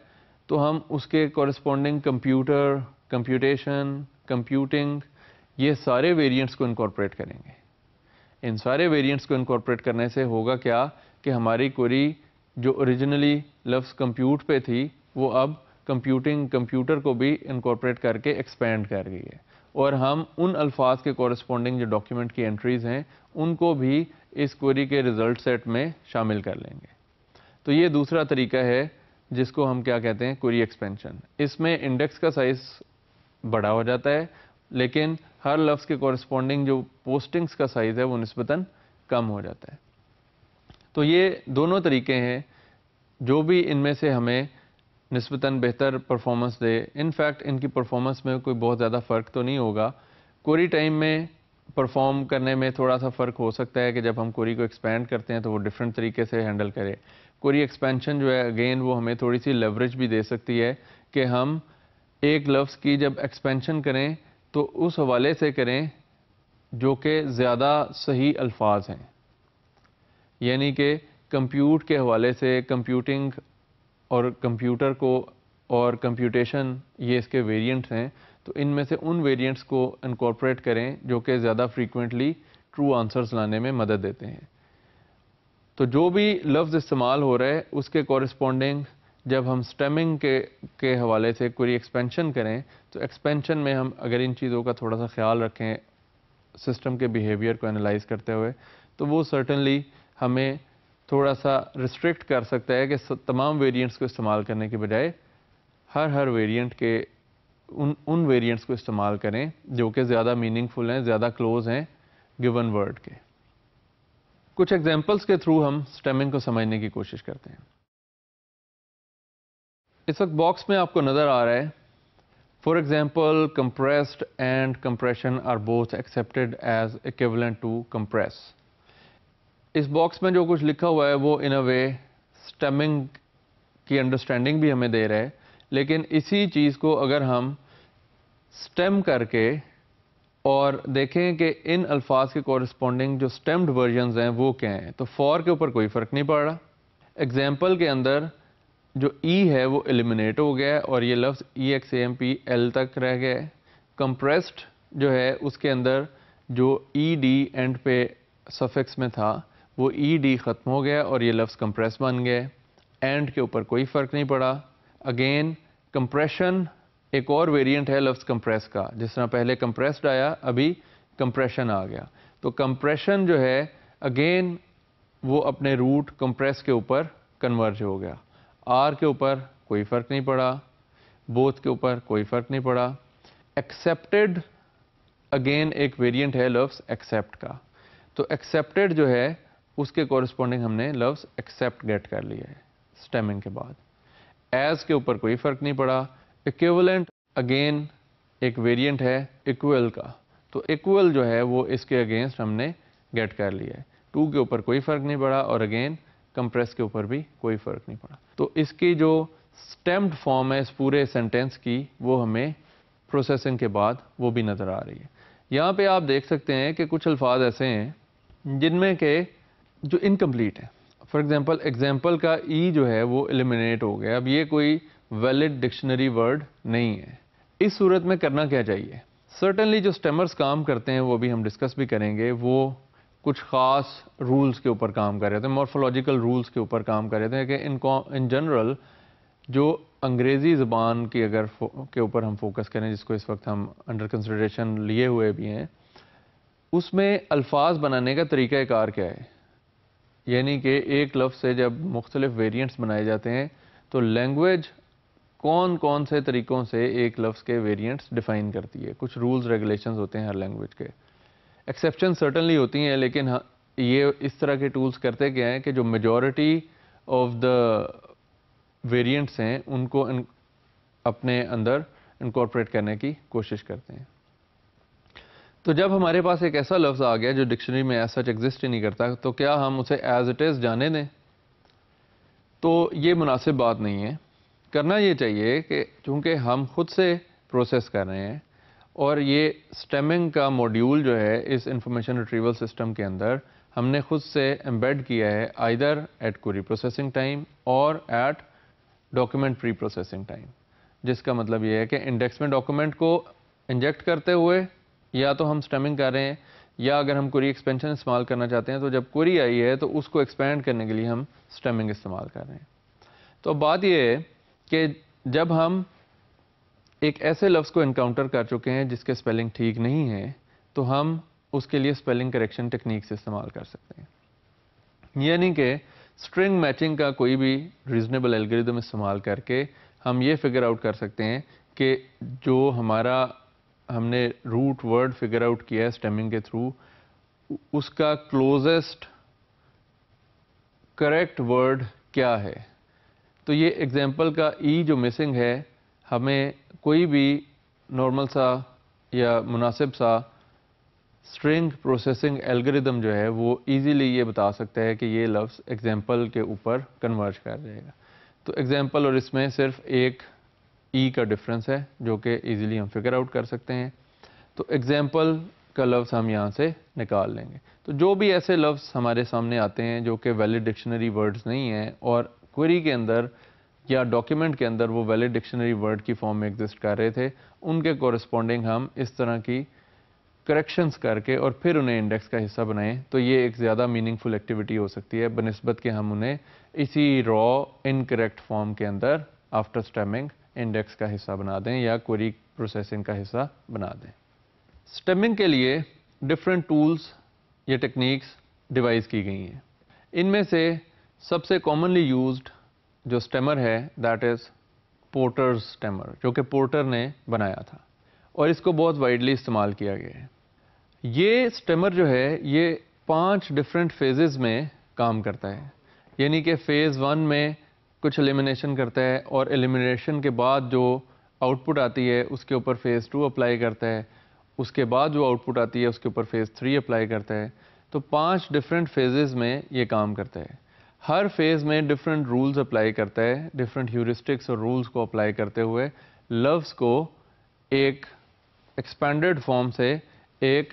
तो हम उसके कॉरस्पॉन्डिंग कंप्यूटर कंप्यूटेशन कंप्यूटिंग ये सारे वेरिएंट्स को इनकॉर्पोरेट करेंगे इन सारे वेरिएंट्स को इनकॉर्पोरेट करने से होगा क्या कि हमारी क्वेरी जो ओरिजिनली लफ्ज़ कंप्यूट पे थी वो अब कंप्यूटिंग कंप्यूटर को भी इंकॉर्पोरेट करके एक्सपेंड कर रही है और हम उन अल्फाज के कॉरस्पॉन्डिंग जो डॉक्यूमेंट की एंट्रीज़ हैं उनको भी इस क्वेरी के रिज़ल्ट सेट में शामिल कर लेंगे तो ये दूसरा तरीका है जिसको हम क्या कहते हैं क्वेरी एक्सपेंशन इसमें इंडेक्स का साइज़ बड़ा हो जाता है लेकिन हर लफ्स के कॉरस्पॉन्डिंग जो पोस्टिंग्स का साइज़ है वो नस्बता कम हो जाता है तो ये दोनों तरीके हैं जो भी इनमें से हमें नस्बता बेहतर परफॉर्मेंस दे इनफैक्ट इनकी परफॉर्मेंस में कोई बहुत ज़्यादा फ़र्क तो नहीं होगा कोरी टाइम में परफॉर्म करने में थोड़ा सा फ़र्क हो सकता है कि जब हम कोरी को एक्सपेंड करते हैं तो वो डिफरेंट तरीके से हैंडल करें कोरी एक्सपेंशन जो है अगेन वो हमें थोड़ी सी लेवरेज भी दे सकती है कि हम एक लफ्ज़ की जब एक्सपेंशन करें तो उस हवाले से करें जो कि ज़्यादा सही अल्फाज हैं यानी कि कंप्यूट के हवाले से कंप्यूटिंग और कंप्यूटर को और कंप्यूटेशन ये इसके वेरिएंट्स हैं तो इनमें से उन वेरिएंट्स को इनकॉर्पोरेट करें जो कि ज़्यादा फ्रीक्वेंटली ट्रू आंसर्स लाने में मदद देते हैं तो जो भी लफ्ज़ इस्तेमाल हो रहे है उसके कॉरस्पॉन्डिंग जब हम स्टेमिंग के के हवाले से कोई एक्सपेंशन करें तो एक्सपेंशन में हम अगर इन चीज़ों का थोड़ा सा ख्याल रखें सिस्टम के बिहेवियर को एनालाइज करते हुए तो वो सर्टनली हमें थोड़ा सा रिस्ट्रिक्ट कर सकता है कि तमाम वेरिएंट्स को इस्तेमाल करने के बजाय हर हर वेरिएंट के उन उन वेरिएंट्स को इस्तेमाल करें जो कि ज़्यादा मीनिंगफुल हैं ज़्यादा क्लोज हैं गिवन वर्ड के कुछ एग्जांपल्स के थ्रू हम स्टेमिंग को समझने की कोशिश करते हैं इस वक्त बॉक्स में आपको नज़र आ रहा है for example compressed and compression are both accepted as equivalent to compress इस बॉक्स में जो कुछ लिखा हुआ है वो इन अ वे स्टमिंग की अंडरस्टैंडिंग भी हमें दे रहा है लेकिन इसी चीज़ को अगर हम स्टेम करके और देखें कि इन अल्फाज के कॉरस्पॉन्डिंग जो स्टेम्ड वर्जनज़ हैं वो क्या हैं तो फॉर के ऊपर कोई फ़र्क नहीं पड़ रहा एग्जाम्पल के अंदर जो ई e है वो एलिमिनेट हो गया है और ये लफ्ज़ E X M P L तक रह गया है कंप्रेस्ड जो है उसके अंदर जो ई डी एंड पे सफिक्स में था वो ई e डी ख़त्म हो गया और ये लफ्ज़ कंप्रेस बन गए एंड के ऊपर कोई फ़र्क नहीं पड़ा अगेन कंप्रेशन एक और वेरिएंट है लफ्ज़ कंप्रेस का जिस तरह पहले कंप्रेस्ड आया अभी कंप्रेशन आ गया तो कंप्रेशन जो है अगेन वो अपने रूट कंप्रेस के ऊपर कन्वर्ज हो गया आर के ऊपर कोई फ़र्क नहीं पड़ा बोथ के ऊपर कोई फ़र्क नहीं पड़ा एक्सेप्टेड अगेन एक वेरिएंट है लफ्स एक्सेप्ट का तो एक्सेप्टेड जो है उसके कॉरस्पॉन्डिंग हमने लव्स एक्सेप्ट गेट कर लिया है स्टेमिंग के बाद एज के ऊपर कोई फ़र्क नहीं पड़ा इक्वलेंट अगेन एक वेरिएंट है इक्वल का तो इक्वल जो है वो इसके अगेंस्ट हमने गेट कर लिया है टू के ऊपर कोई फ़र्क नहीं पड़ा और अगेन कंप्रेस के ऊपर भी कोई फ़र्क नहीं पड़ा तो इसकी जो स्टेम्प्ड फॉर्म है इस पूरे सेंटेंस की वो हमें प्रोसेसिंग के बाद वो भी नज़र आ रही है यहाँ पे आप देख सकते हैं कि कुछ अल्फाज ऐसे हैं जिनमें के जो इनकम्प्लीट है फॉर एग्जाम्पल एग्जाम्पल का ई e जो है वो एलिमिनेट हो गया अब ये कोई वैलिड डिक्शनरी वर्ड नहीं है इस सूरत में करना क्या चाहिए सर्टनली जो स्टेमर्स काम करते हैं वो भी हम डिस्कस भी करेंगे वो कुछ ख़ास रूल्स के ऊपर काम कर रहे थे मॉर्फोलॉजिकल रूल्स के ऊपर काम कर रहे थे कि इन इन जनरल जो अंग्रेज़ी ज़बान की अगर के ऊपर हम फोकस करें जिसको इस वक्त हम अंडर कंसिड्रेशन लिए हुए भी हैं उसमें अल्फाज बनाने का तरीका कार क्या है यानी कि एक लफ्ज़ से जब मुख्तलिफ वेरियंट्स बनाए जाते हैं तो लैंग्वेज कौन कौन से तरीक़ों से एक लफ्ज़ के वेरियंट्स डिफ़ाइन करती है कुछ रूल्स रेगुलेशन होते हैं हर लैंग्वेज के एक्सेप्शन सर्टनली होती हैं लेकिन ये इस तरह के टूल्स करते गए हैं कि जो मेजॉरिटी ऑफ द वेरियंट्स हैं उनको अपने अंदर इनकॉर्पोरेट करने की कोशिश करते हैं तो जब हमारे पास एक ऐसा लफ्ज़ आ गया जो डिक्शनरी में सच एग्जिस्ट ही नहीं करता तो क्या हम उसे एज़ इट इज़ जाने दें तो ये मुनासिब बात नहीं है करना ये चाहिए कि चूँकि हम खुद से प्रोसेस कर रहे हैं और ये स्टेमिंग का मॉड्यूल जो है इस इंफॉर्मेशन रिट्रीवल सिस्टम के अंदर हमने खुद से एम्बेड किया है either at query processing time और at document pre processing time जिसका मतलब ये है कि इंडेक्स में डॉक्यूमेंट को इंजेक्ट करते हुए या तो हम स्टमिंग कर रहे हैं या अगर हम कोरी एक्सपेंशन इस्तेमाल करना चाहते हैं तो जब कोरी आई है तो उसको एक्सपेंड करने के लिए हम स्टमिंग इस्तेमाल कर रहे हैं तो बात यह है कि जब हम एक ऐसे लफ्ज़ को इनकाउंटर कर चुके हैं जिसके स्पेलिंग ठीक नहीं है तो हम उसके लिए स्पेलिंग करेक्शन टेक्निक से इस्तेमाल कर सकते हैं यानी कि स्ट्रिंग मैचिंग का कोई भी रीजनेबल एल्गोरिदम इस्तेमाल करके हम ये फिगर आउट कर सकते हैं कि जो हमारा हमने रूट वर्ड फिगर आउट किया है स्टेमिंग के थ्रू उसका क्लोजेस्ट करेक्ट वर्ड क्या है तो ये एग्जाम्पल का ई e जो मिसिंग है हमें कोई भी नॉर्मल सा या मुनासिब सा स्ट्रिंग प्रोसेसिंग एल्गोरिदम जो है वो इजीली ये बता सकता है कि ये लफ्ज़ एग्जाम्पल के ऊपर कन्वर्ज कर जाएगा तो एग्जाम्पल और इसमें सिर्फ एक ई e का डिफरेंस है जो कि इजीली हम फिगर आउट कर सकते हैं तो एग्जाम्पल का लफ्ज़ हम यहाँ से निकाल लेंगे तो जो भी ऐसे लफ्स हमारे सामने आते हैं जो कि वैलिड डिक्शनरी वर्ड्स नहीं हैं और क्वेरी के अंदर या डॉक्यूमेंट के अंदर वो वैलिड डिक्शनरी वर्ड की फॉर्म में एग्जिस्ट कर रहे थे उनके कॉरस्पॉन्डिंग हम इस तरह की करेक्शंस करके और फिर उन्हें इंडेक्स का हिस्सा बनाएं तो ये एक ज़्यादा मीनिंगफुल एक्टिविटी हो सकती है बनस्बत के हम उन्हें इसी रॉ इनकरेक्ट फॉर्म के अंदर आफ्टर स्टेमिंग इंडेक्स का हिस्सा बना दें या क्वेरी प्रोसेसिंग का हिस्सा बना दें स्टेमिंग के लिए डिफरेंट टूल्स या टेक्निक्स डिवाइस की गई हैं इनमें से सबसे कॉमनली यूज्ड जो स्टेमर है दैट इज़ पोर्टर स्टेमर जो कि पोर्टर ने बनाया था और इसको बहुत वाइडली इस्तेमाल किया गया है ये स्टेमर जो है ये पांच डिफरेंट फेजेस में काम करता है यानी कि फेज़ वन में कुछ एलिमिनेशन करता है और एलिमिनेशन के बाद जो आउटपुट आती है उसके ऊपर फ़ेज़ टू अप्लाई करता है उसके बाद जो आउटपुट आती है उसके ऊपर फ़ेज़ थ्री अप्लाई करता है तो पांच डिफरेंट फेजेस में ये काम करता है हर फेज़ में डिफरेंट रूल्स अप्लाई करता है डिफरेंट ह्यूरिस्टिक्स और रूल्स को अप्लाई करते हुए लव्स को एक एक्सपेंडेड फॉर्म से एक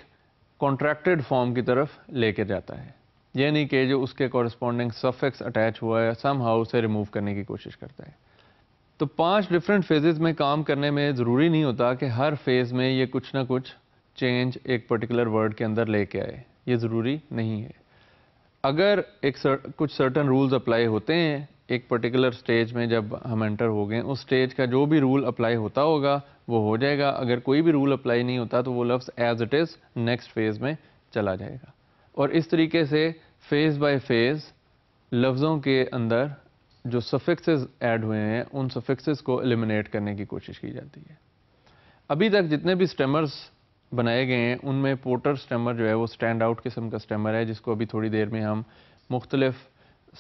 कॉन्ट्रैक्टेड फॉर्म की तरफ लेके जाता है यानी कि जो उसके कॉरस्पॉन्डिंग सफेक्स अटैच हुआ है सम हाउ उसे रिमूव करने की कोशिश करता है तो पांच डिफरेंट फेजेस में काम करने में ज़रूरी नहीं होता कि हर फेज़ में ये कुछ ना कुछ चेंज एक पर्टिकुलर वर्ड के अंदर लेके आए ये ज़रूरी नहीं है अगर एक सर, कुछ सर्टन रूल्स अप्लाई होते हैं एक पर्टिकुलर स्टेज में जब हम एंटर हो गए उस स्टेज का जो भी रूल अप्लाई होता होगा वो हो जाएगा अगर कोई भी रूल अप्लाई नहीं होता तो वो लफ्ज़ as it is next phase में चला जाएगा और इस तरीके से फेज़ बाय फेज़ लफ्ज़ों के अंदर जो सफिक्सेस ऐड हुए हैं उन सफिक्सेस को एलिमिनेट करने की कोशिश की जाती है अभी तक जितने भी स्टेमर्स बनाए गए हैं उनमें पोर्टर स्टेमर जो है वो स्टैंड आउट किस्म का स्टेमर है जिसको अभी थोड़ी देर में हम मुख्तलिफ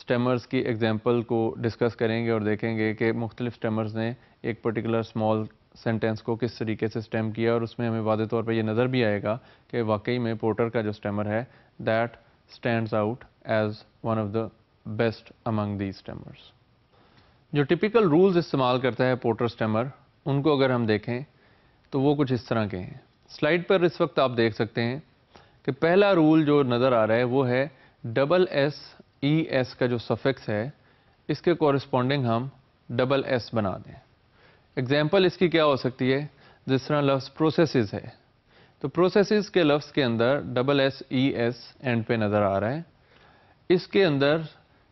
स्टेमर्स की एग्जांपल को डिस्कस करेंगे और देखेंगे कि मुख्तलिफ स्टेमर्स ने एक पर्टिकुलर स्मॉल सेंटेंस को किस तरीके से स्टेम किया और उसमें हमें वादे तौर पर यह नज़र भी आएगा कि वाकई में पोर्टर का जो स्टेमर है that stands out as one of the best among these stemmers. जो टिपिकल रूल्स इस्तेमाल करता है पोर्टर स्टेमर उनको अगर हम देखें तो वो कुछ इस तरह के हैं स्लाइड पर इस वक्त आप देख सकते हैं कि पहला रूल जो नज़र आ रहा है वो है डबल एस ई एस का जो सफिक्स है इसके कॉरस्पॉन्डिंग हम डबल एस बना दें एग्जाम्पल इसकी क्या हो सकती है जिस तरह लफ्स प्रोसेस है तो प्रोसेसेस के लफ्स के अंदर double S E S end पे नज़र आ रहा है इसके अंदर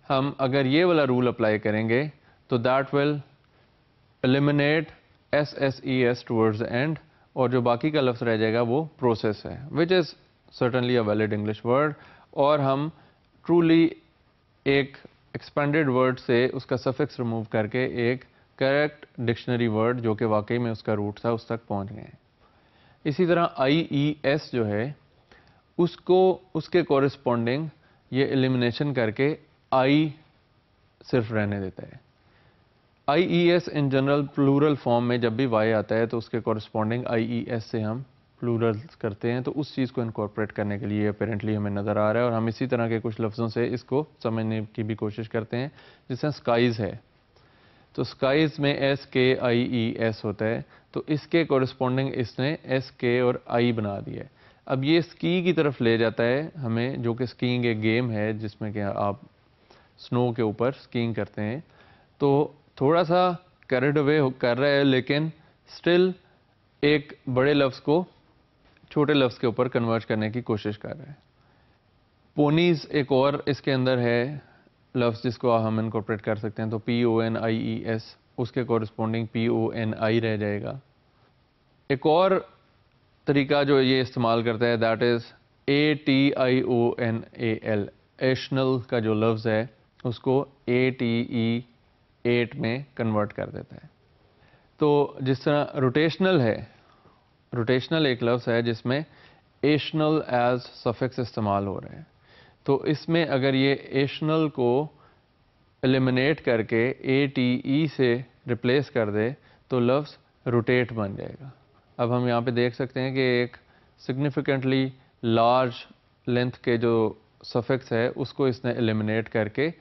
हम अगर ये वाला रूल अप्लाई करेंगे तो that will eliminate S S E S towards end और जो बाकी का लफ्ज़ रह जाएगा वो प्रोसेस है which is certainly a valid English word और हम ट्रूली एक एक्सपेंडेड वर्ड से उसका सफिक्स रिमूव करके एक करेक्ट डिक्शनरी वर्ड जो कि वाकई में उसका रूट था उस तक पहुंच गए हैं इसी तरह आईईएस e जो है उसको उसके कॉरस्पॉन्डिंग ये एलिमिनेशन करके आई सिर्फ रहने देता है I E S in general plural form में जब भी वाई आता है तो उसके कॉरस्पॉन्डिंग एस e से हम प्लूरल करते हैं तो उस चीज़ को इनकॉर्पोरेट करने के लिए अपेरेंटली हमें नज़र आ रहा है और हम इसी तरह के कुछ लफ्ज़ों से इसको समझने की भी कोशिश करते हैं जिसमें स्काइज़ है तो स्काइज में एस के आई ई एस होता है तो इसके कॉरस्पॉन्डिंग इसने एस के और आई बना दिया है अब ये स्की की तरफ ले जाता है हमें जो कि स्कीइंग एक गेम है जिसमें कि आप स्नो के ऊपर स्कीइंग करते हैं तो थोड़ा सा करड अवे कर रहा है लेकिन स्टिल एक बड़े लफ्ज़ को छोटे लफ्ज़ के ऊपर कन्वर्ट करने की कोशिश कर रहा है पोनीज़ एक और इसके अंदर है लफ्स जिसको हम इनकॉपरेट कर सकते हैं तो P O N I E S उसके corresponding P O N I रह जाएगा एक और तरीका जो ये इस्तेमाल करता है that is A T I O N A L ational का जो लफ्ज़ है उसको ए टी ई एट में कन्वर्ट कर देता है तो जिस तरह रोटेशनल है रोटेशनल एक लफ्ज़ है जिसमें एशनल एज सफिक्स इस्तेमाल हो रहे हैं तो इसमें अगर ये एशनल को एलिमिनेट करके ए टी ई से रिप्लेस कर दे तो लफ्स रोटेट बन जाएगा अब हम यहाँ पे देख सकते हैं कि एक सिग्निफिकेंटली लार्ज लेंथ के जो सफेक्स है उसको इसने एलिमिनेट करके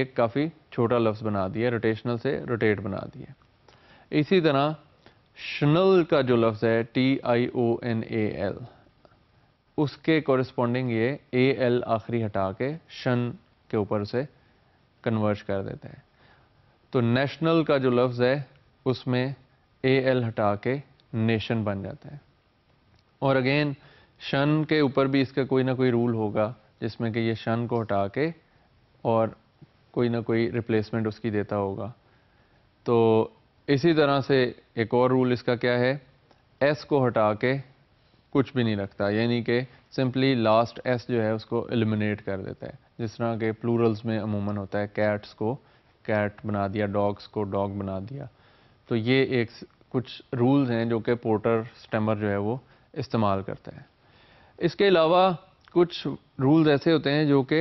एक काफ़ी छोटा लफ्ज़ बना दिया रोटेशनल से रोटेट बना दिए इसी तरह शनल का जो लफ्ज़ है T I O N A L उसके कॉरस्पॉन्डिंग ये ए एल आखिरी हटा के शन के ऊपर उसे कन्वर्ज कर देते हैं तो नेशनल का जो लफ्ज़ है उसमें ए एल हटा के नेशन बन जाता है और अगेन शन के ऊपर भी इसका कोई ना कोई रूल होगा जिसमें कि ये शन को हटा के और कोई ना कोई रिप्लेसमेंट उसकी देता होगा तो इसी तरह से एक और रूल इसका क्या है एस को हटा के कुछ भी नहीं रखता यानी कि सिंपली लास्ट एस जो है उसको एलिमिनेट कर देता है जिस तरह के प्लूरल्स में अमूमन होता है कैट्स को कैट बना दिया डॉग्स को डॉग बना दिया तो ये एक कुछ रूल्स हैं जो कि पोर्टर स्टेमर जो है वो इस्तेमाल करता है इसके अलावा कुछ रूल्स ऐसे होते हैं जो कि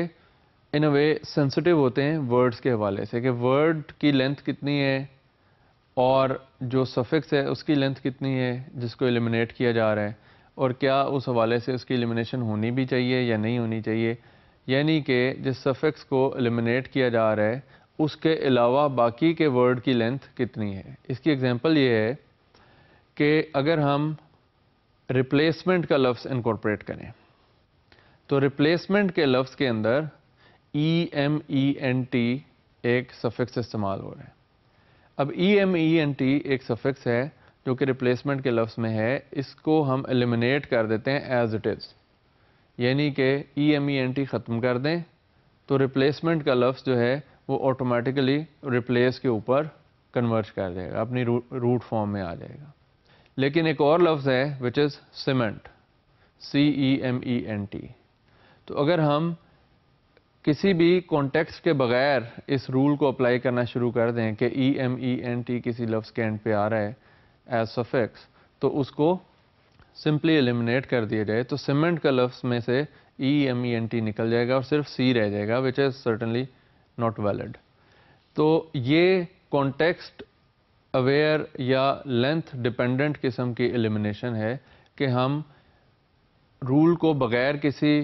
इन अ वे सेंसिटिव होते हैं वर्ड्स के हवाले से कि वर्ड की लेंथ कितनी है और जो सफिक्स है उसकी लेंथ कितनी है जिसको एलिमिनेट किया जा रहा है और क्या उस हवाले से उसकी एलिमिनेशन होनी भी चाहिए या नहीं होनी चाहिए यानी कि जिस सफ़िक्स को एलिमिनेट किया जा रहा है उसके अलावा बाकी के वर्ड की लेंथ कितनी है इसकी एग्जांपल ये है कि अगर हम रिप्लेसमेंट का लफ्ज़ इनकॉर्पोरेट करें तो रिप्लेसमेंट के लफ्ज़ के अंदर E M E N T एक सफ़िक्स इस्तेमाल हो रहा है अब E M E N T एक सफ़िक्स है जो कि रिप्लेसमेंट के लफ्स में है इसको हम एलिमिनेट कर देते हैं एज इट इज़ यानी कि E e M E e N T ख़त्म कर दें तो रिप्लेसमेंट का लफ्ज़ जो है वो ऑटोमेटिकली रिप्लेस के ऊपर कन्वर्ट कर देगा अपनी रूट फॉर्म में आ जाएगा लेकिन एक और लफ्ज़ है which is cement C E M E N T तो अगर हम किसी भी कॉन्टेक्स्ट के बगैर इस रूल को अप्लाई करना शुरू कर दें कि E M E N T किसी लफ्ज़ के एंड पे आ रहा है एज सफ़िक्स तो उसको सिंपली एलिमिनेट कर दिया जाए तो सीमेंट का लफ्स में से E M E N T निकल जाएगा और सिर्फ सी रह जाएगा which is certainly not valid तो ये कॉन्टेक्स्ट अवेयर या लेंथ डिपेंडेंट किस्म की एलिमिनेशन है कि हम रूल को बगैर किसी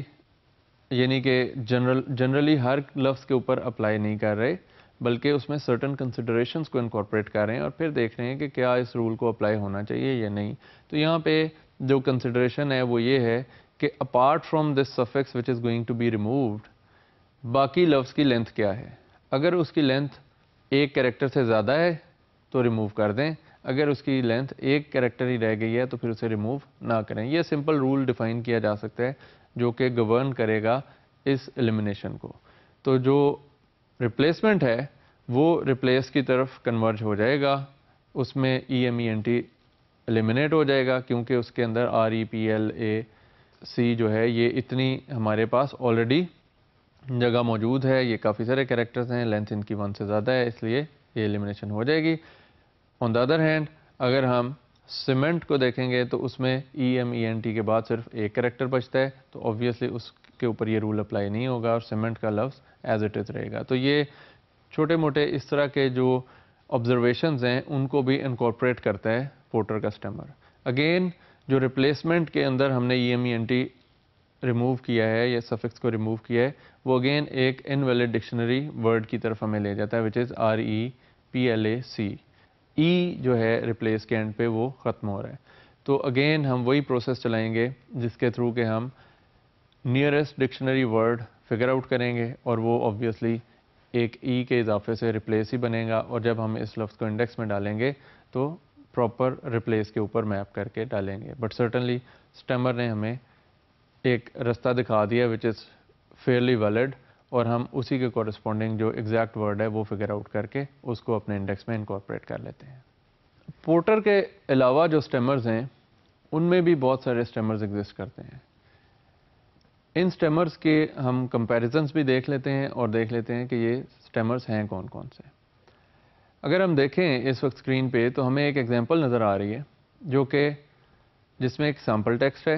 यानी कि जनरल जनरली हर लफ्स के ऊपर अप्लाई नहीं कर रहे बल्कि उसमें सर्टन कंसिडरेशन को इनकॉर्पोरेट कर रहे हैं और फिर देख रहे हैं कि क्या इस रूल को अप्लाई होना चाहिए या नहीं तो यहाँ पे जो कंसिडरेशन है वो ये है कि apart from this suffix which is going to be removed बाकी लफ्स की लेंथ क्या है अगर उसकी लेंथ एक करेक्टर से ज़्यादा है तो रिमूव कर दें अगर उसकी लेंथ एक करेक्टर ही रह गई है तो फिर उसे रिमूव ना करें यह सिंपल रूल डिफ़ाइन किया जा सकता है जो कि गवर्न करेगा इस एलिमिनेशन को तो जो रिप्लेसमेंट है वो रिप्लेस की तरफ कन्वर्ज हो जाएगा उसमें E M E N T eliminate हो जाएगा क्योंकि उसके अंदर R E P L A C जो है ये इतनी हमारे पास ऑलरेडी जगह मौजूद है ये काफ़ी सारे कैरेक्टर्स हैं लेंथ इनकी वन से ज़्यादा है इसलिए ये एलिमिनेशन हो जाएगी ऑन द अदर हैंड अगर हम सीमेंट को देखेंगे तो उसमें E M E N T के बाद सिर्फ एक करेक्टर बचता है तो ऑब्वियसली उस के ऊपर ये रूल अप्लाई नहीं होगा और सीमेंट का लफ्स एज इट इज़ रहेगा तो ये छोटे मोटे इस तरह के जो ऑब्जर्वेशन हैं उनको भी इनकॉर्पोरेट करता है पोर्टर कस्टमर अगेन जो रिप्लेसमेंट के अंदर हमने E M E N T remove किया है या सफिक्स को रिमूव किया है वो अगेन एक इनवेलिड डिक्शनरी वर्ड की तरफ हमें ले जाता है which is R E P L A C E जो है रिप्लेस के एंड पे वो ख़त्म हो रहा है तो अगेन हम वही प्रोसेस चलाएंगे जिसके थ्रू के हम nearest dictionary word figure out करेंगे और वो ऑब्वियसली एक ई e के इजाफे से रिप्लेस ही बनेगा और जब हम इस लफ्ज़ को इंडेक्स में डालेंगे तो प्रॉपर रिप्लेस के ऊपर मैप करके डालेंगे बट सर्टनली स्टेमर ने हमें एक रास्ता दिखा दिया विच इज़ फेयरली वैलिड और हम उसी के कॉरस्पॉन्डिंग जो एग्जैक्ट वर्ड है वो फिगर आउट करके उसको अपने इंडेक्स में इनकॉर्पोरेट कर लेते हैं पोर्टर के अलावा जो स्टेमर्स हैं उनमें भी बहुत सारे स्टेमर्स एग्जिस्ट करते हैं इन स्टेमर्स के हम कंपैरिजन्स भी देख लेते हैं और देख लेते हैं कि ये स्टेमर्स हैं कौन कौन से अगर हम देखें इस वक्त स्क्रीन पे तो हमें एक एग्जांपल नज़र आ रही है जो कि जिसमें एक सैम्पल टेक्स्ट है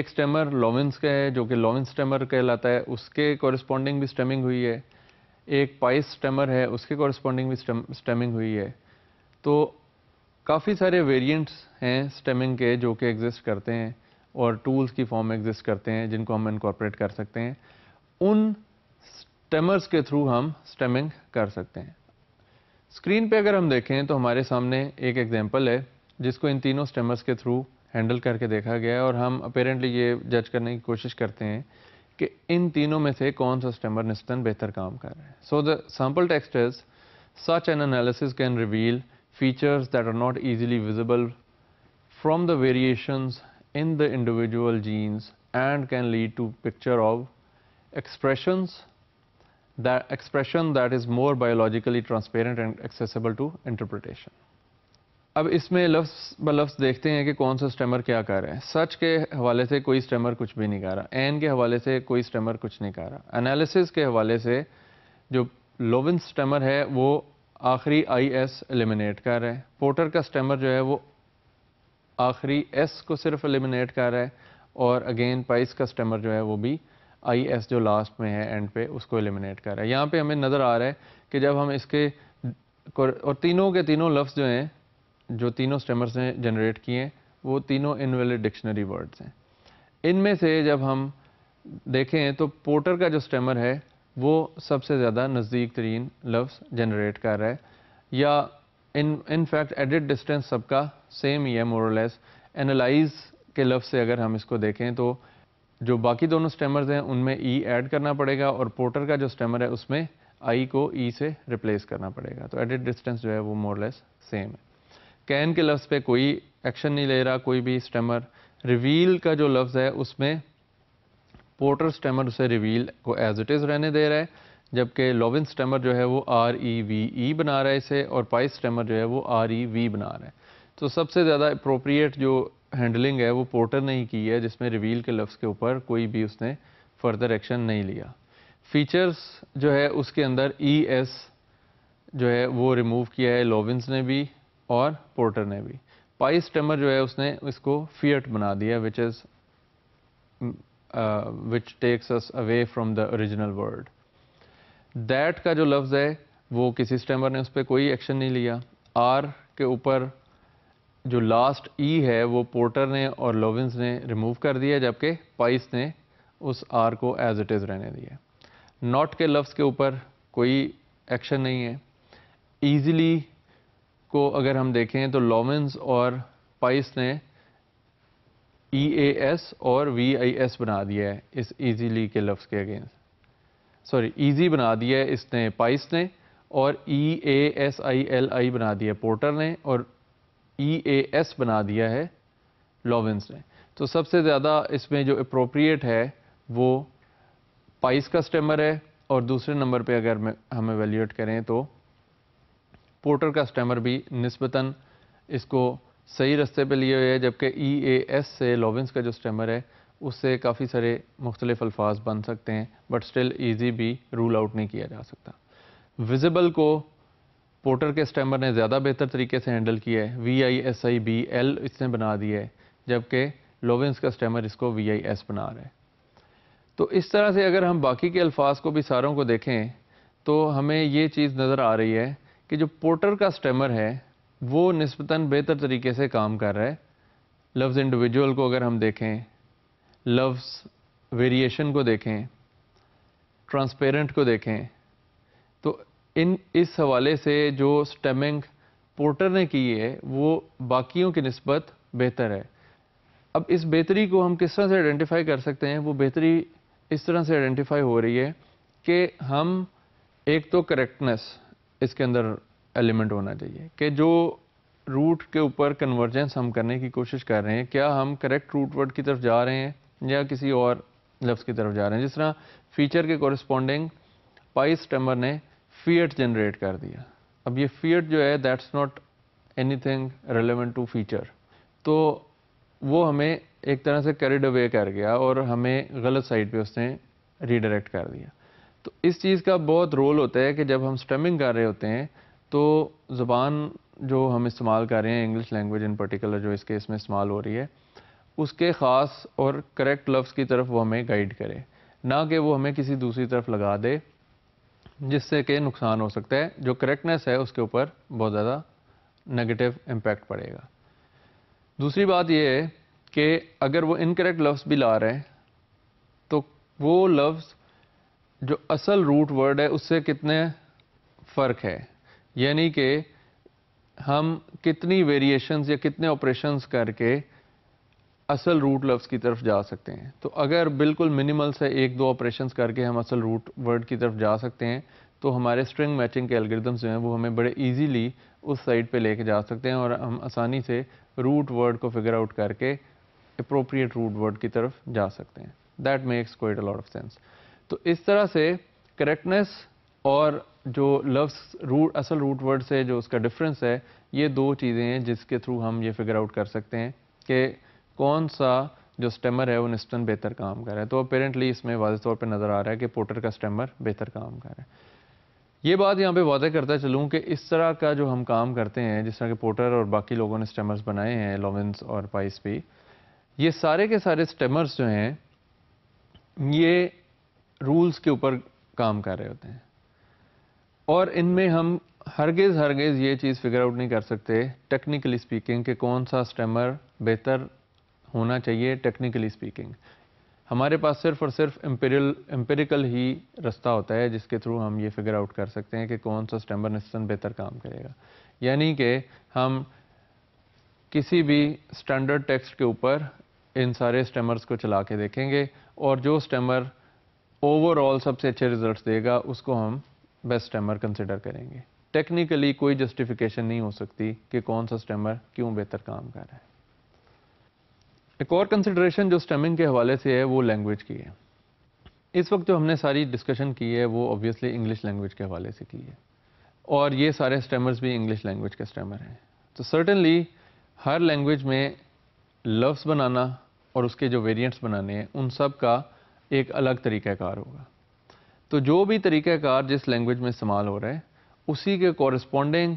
एक स्टेमर लॉविंस का है जो कि लॉविंस स्टेमर कहलाता है उसके कॉरस्पॉन्डिंग भी स्टेमिंग हुई है एक पाइस स्टेमर है उसके कॉरस्पॉन्डिंग भी स्टेमिंग हुई है तो काफ़ी सारे वेरियंट्स हैं स्टेमिंग के जो कि एग्जिस्ट करते हैं और टूल्स की फॉर्म में एग्जिस्ट करते हैं जिनको हम इनकॉर्पोरेट कर सकते हैं उन स्टेमर्स के थ्रू हम स्टेमिंग कर सकते हैं स्क्रीन पे अगर हम देखें तो हमारे सामने एक एग्जांपल है जिसको इन तीनों स्टेमर्स के थ्रू हैंडल करके देखा गया है और हम अपेरेंटली ये जज करने की कोशिश करते हैं कि इन तीनों में से कौन सा स्टेमर निस्तन बेहतर काम कर रहा है so the sample text is such an analysis can reveal features that are not easily visible from the variation in the individual genes and can lead to picture of expressions that expression that is more biologically transparent and accessible to interpretation. अब इसमें लफ्स ब लफ्स देखते हैं कि कौन सा stammer क्या कर रहा है सच के हवाले से कोई स्टेमर कुछ भी नहीं कर रहा एन के हवाले से कोई स्टेमर कुछ नहीं कर रहा एनालिसिस के हवाले से जो लोविन स्टेमर है वो आखिरी आई एस एलिमिनेट कर रहा है पोर्टर का स्टेमर जो है वो आखिरी एस को सिर्फ एलिमिनेट कर रहा है और अगेन पाइस का स्टेमर जो है वो भी आई एस जो लास्ट में है एंड पे उसको एलिमिनेट कर रहा है यहाँ पे हमें नज़र आ रहा है कि जब हम इसके और तीनों के तीनों लफ्ज़ जो हैं जो तीनों स्टेमर्स ने जनरेट किए हैं वो तीनों इनवेलिड डिक्शनरी वर्ड्स हैं इनमें से जब हम देखें तो पोटर का जो स्टेमर है वो सबसे ज़्यादा नज़दीक तरीन लफ्ज़ जनरेट कर रहा है या in in fact edit distance सबका सेम ही है मोरलेस एनालाइज के लफ्ज़ से अगर हम इसको देखें तो जो बाकी दोनों स्टेमर्स हैं उनमें ई e ऐड करना पड़ेगा और पोर्टर का जो स्टेमर है उसमें आई को ई e से रिप्लेस करना पड़ेगा तो एडिट डिस्टेंस जो है वो मोरलेस सेम है कैन के लफ्ज़ पे कोई एक्शन नहीं ले रहा कोई भी स्टेमर रिवील का जो लफ्ज़ है उसमें पोर्टर स्टेमर उसे रिवील को एज इट इज़ रहने दे रहा है जबकि लोविन स्टेमर जो है वो आर ई वी ई बना रहा है इसे और पाइस स्टेमर जो है वो आर ई वी बना रहा है तो सबसे ज़्यादा अप्रोप्रिएट जो हैंडलिंग है वो पोर्टर ने ही की है जिसमें रिवील के लफ्ज़ के ऊपर कोई भी उसने फर्दर एक्शन नहीं लिया फीचर्स जो है उसके अंदर ई e एस जो है वो रिमूव किया है लोविंस ने भी और पोर्टर ने भी पाइस स्टेमर जो है उसने इसको फियट बना दिया which is which takes us away from the original word that का जो लफ्ज़ है वो किसी स्टेमर ने उस पर कोई एक्शन नहीं लिया आर के ऊपर जो लास्ट ई e है वो पोर्टर ने और लोविंस ने रिमूव कर दिया जबकि पाइस ने उस आर को एज इट इज़ रहने दिया नॉट के लफ्ज़ के ऊपर कोई एक्शन नहीं है ईज़िली को अगर हम देखें तो लोविंस और पाइस ने ई ए एस और वी आई एस बना दिया है इस ईजीली के लफ्ज़ के अगेंस्ट सॉरी ईजी e बना दिया है इसने पाइस ने और ई A S I L I बना दिया पोर्टर ने और ई ए एस बना दिया है लॉविंस e ने तो सबसे ज़्यादा इसमें जो अप्रोप्रिएट है वो पाइस का स्टेमर है और दूसरे नंबर पे अगर हम एवेल्यूट करें तो पोर्टर का स्टेमर भी नस्बता इसको सही रास्ते पे लिए हुए है जबकि ई ए एस से लॉविंस का जो स्टेमर है उससे काफ़ी सारे मुख्तलिफ अल्फाज बन सकते हैं बट स्टिल ईजी भी रूल आउट नहीं किया जा सकता विजिबल को पोर्टर के स्टैमर ने ज़्यादा बेहतर तरीके से हैंडल किया है V I S I B L इसने बना दिया है जबकि लोवेंस का स्टैमर इसको वी आई एस बना रहा है तो इस तरह से अगर हम बाकी के अल्फाज को भी सारों को देखें तो हमें ये चीज़ नज़र आ रही है कि जो पोर्टर का स्टैमर है वो नस्बता बेहतर तरीके से काम कर रहा है लफ्ज़ इंडिविजुअल को अगर हम देखें लफ्स वेरिएशन को देखें ट्रांसपेरेंट को देखें तो इन इस हवाले से जो स्टेमिंग पोर्टर ने की है वो बाकियों की नस्बत बेहतर है अब इस बेहतरी को हम किस तरह से आइडेंटिफाई कर सकते हैं वो बेहतरी इस तरह से आइडेंटिफाई हो रही है कि हम एक तो करेक्टनेस इसके अंदर एलिमेंट होना चाहिए कि जो रूट के ऊपर कन्वर्जेंस हम करने की कोशिश कर रहे हैं क्या हम करेक्ट रूट वर्ड की तरफ जा रहे हैं या किसी और लफ्ज़ की तरफ जा रहे हैं जिस तरह फीचर के कॉरस्पॉन्डिंग पाई स्टेमर ने फीएट जनरेट कर दिया अब ये फीएट जो है that's not anything relevant to feature तो वो हमें एक तरह से कैरिड अवे कर गया और हमें गलत साइड पे उसने रिडायरेक्ट कर दिया तो इस चीज़ का बहुत रोल होता है कि जब हम स्टेमिंग कर रहे होते हैं तो ज़बान जो हम इस्तेमाल कर रहे हैं इंग्लिश लैंग्वेज इन पर्टिकुलर जो इस केस में इस्तेमाल हो रही है उसके ख़ास और करेक्ट लफ्ज़ की तरफ वो हमें गाइड करे ना कि वो हमें किसी दूसरी तरफ लगा दे जिससे कि नुकसान हो सकता है जो करेक्टनेस है उसके ऊपर बहुत ज़्यादा नेगेटिव इम्पैक्ट पड़ेगा दूसरी बात ये है कि अगर वो इनकरेक्ट लफ्ज़ भी ला रहे हैं तो वो लफ्ज़ जो असल रूट वर्ड है उससे कितने फ़र्क है यानी कि हम कितनी वेरिएशंस या कितने ऑपरेशंस करके असल रूट लफ्ज़ की तरफ जा सकते हैं तो अगर बिल्कुल मिनिमल से एक दो ऑपरेशन करके हम असल रूट वर्ड की तरफ जा सकते हैं तो हमारे स्ट्रिंग मैचिंग के एल्गरिदम्स जो हैं वो हमें बड़े ईजीली उस साइड पर लेके जा सकते हैं और हम आसानी से रूट वर्ड को फिगर आउट करके अप्रोप्रिएट रूट वर्ड की तरफ जा सकते हैं that makes quite a lot of sense तो इस तरह से करेक्टनेस और जो लफ्स रूट असल रूट वर्ड से जो उसका डिफरेंस है ये दो चीज़ें हैं जिसके थ्रू हम ये फिगर आउट कर सकते हैं कि कौन सा जो स्टेमर है वो निस्टन बेहतर काम कर रहा है तो अपेरेंटली इसमें वाज तौर पर नज़र आ रहा है कि पोटर का स्टेमर बेहतर काम कर रहा है ये बात यहाँ पे वादे करता चलूँ कि इस तरह का जो हम काम करते हैं जिस तरह के पोटर और बाकी लोगों ने स्टेमर्स बनाए हैं लोवेंस और पाइस भी ये सारे के सारे स्टेमर्स जो हैं ये रूल्स के ऊपर काम कर रहे होते हैं और इनमें हम हरगेज़ हरगेज़ ये चीज़ फिगर आउट नहीं कर सकते टेक्निकली स्पीकिंग कि कौन सा स्टेमर बेहतर होना चाहिए टेक्निकली स्पीकिंग हमारे पास सिर्फ और सिर्फ एम्पेरियल एम्पेरिकल ही रास्ता होता है जिसके थ्रू हम ये फिगर आउट कर सकते हैं कि कौन सा स्टैम्बर सिस्टम बेहतर काम करेगा यानी कि हम किसी भी स्टैंडर्ड टेक्स्ट के ऊपर इन सारे स्टेमर्स को चला के देखेंगे और जो स्टेमर ओवरऑल सबसे अच्छे रिजल्ट्स देगा उसको हम बेस्ट स्टेमर कंसिडर करेंगे टेक्निकली कोई जस्टिफिकेशन नहीं हो सकती कि कौन सा स्टेमर क्यों बेहतर काम कर रहा है एक और कंसिडरेशन जो स्टेमिंग के हवाले से है वो लैंग्वेज की है इस वक्त जो हमने सारी डिस्कशन की है वो ऑब्वियसली इंग्लिश लैंग्वेज के हवाले से की है और ये सारे स्टेमर्स भी इंग्लिश लैंग्वेज के स्टेमर हैं तो सर्टनली हर लैंग्वेज में लफ्स बनाना और उसके जो वेरिएंट्स बनाने हैं उन सब का एक अलग तरीक़ाकार होगा तो जो भी तरीक़ाकार जिस लैंग्वेज में इस्तेमाल हो रहा है उसी के कॉरस्पॉन्डिंग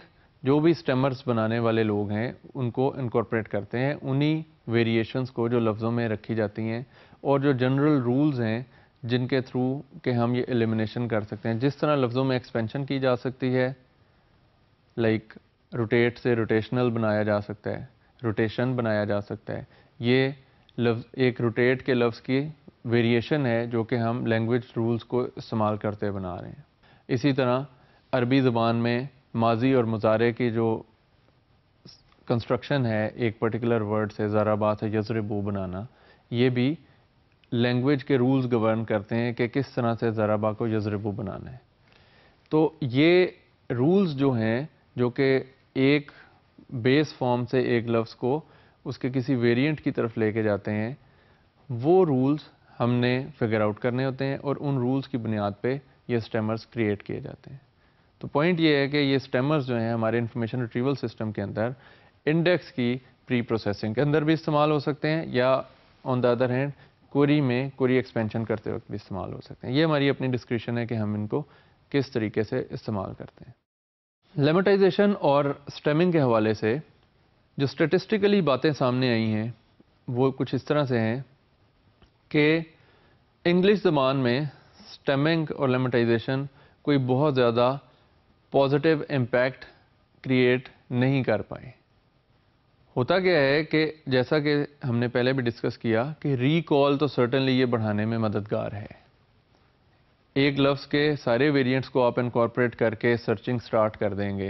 जो भी स्टेमर्स बनाने वाले लोग हैं उनको इनकॉर्पोरेट करते हैं उन्हीं वेरिएशंस को जो लफ्ज़ों में रखी जाती हैं और जो जनरल रूल्स हैं जिनके थ्रू के हम ये एलिमिनेशन कर सकते हैं जिस तरह लफ्ज़ों में एक्सपेंशन की जा सकती है लाइक रोटेट से रोटेशनल बनाया जा सकता है रोटेशन बनाया जा सकता है ये लफ्ज़ एक रोटेट के लफ्ज़ की वेरिएशन है जो कि हम लैंग्वेज रूल्स को इस्तेमाल करते बना रहे हैं इसी तरह अरबी ज़बान में माजी और मुजारे की जो कंस्ट्रक्शन है एक पर्टिकुलर वर्ड से ज़रा बात है यजरबू बनाना ये भी लैंग्वेज के रूल्स गवर्न करते हैं कि किस तरह से ज़राबा को यजरबू बनाना है तो ये रूल्स जो हैं जो कि एक बेस फॉर्म से एक लफ्ज़ को उसके किसी वेरिएंट की तरफ लेके जाते हैं वो रूल्स हमने फिगर आउट करने होते हैं और उन रूल्स की बुनियाद पे ये स्टेमर्स क्रिएट किए जाते हैं तो पॉइंट ये है कि ये स्टेमर्स जो हैं हमारे इंफॉर्मेशन रिट्रीवल सिस्टम के अंदर इंडेक्स की प्री प्रोसेसिंग के अंदर भी इस्तेमाल हो सकते हैं या on the other hand query में कोरी एक्सपेंशन करते वक्त भी इस्तेमाल हो सकते हैं ये हमारी अपनी डिस्क्रिप्शन है कि हम इनको किस तरीके से इस्तेमाल करते हैं लेमटाइजेशन और स्टेमिंग के हवाले से जो स्टेटिस्टिकली बातें सामने आई हैं वो कुछ इस तरह से हैं कि इंग्लिश ज़बान में स्टेमिंग और लेमटाइजेशन कोई बहुत ज़्यादा पॉजिटिव इम्पैक्ट क्रिएट नहीं कर पाए होता क्या है कि जैसा कि हमने पहले भी डिस्कस किया कि रिकॉल तो सर्टनली ये बढ़ाने में मददगार है एक लफ्ज़ के सारे वेरिएंट्स को आप इनकॉर्पोरेट करके सर्चिंग स्टार्ट कर देंगे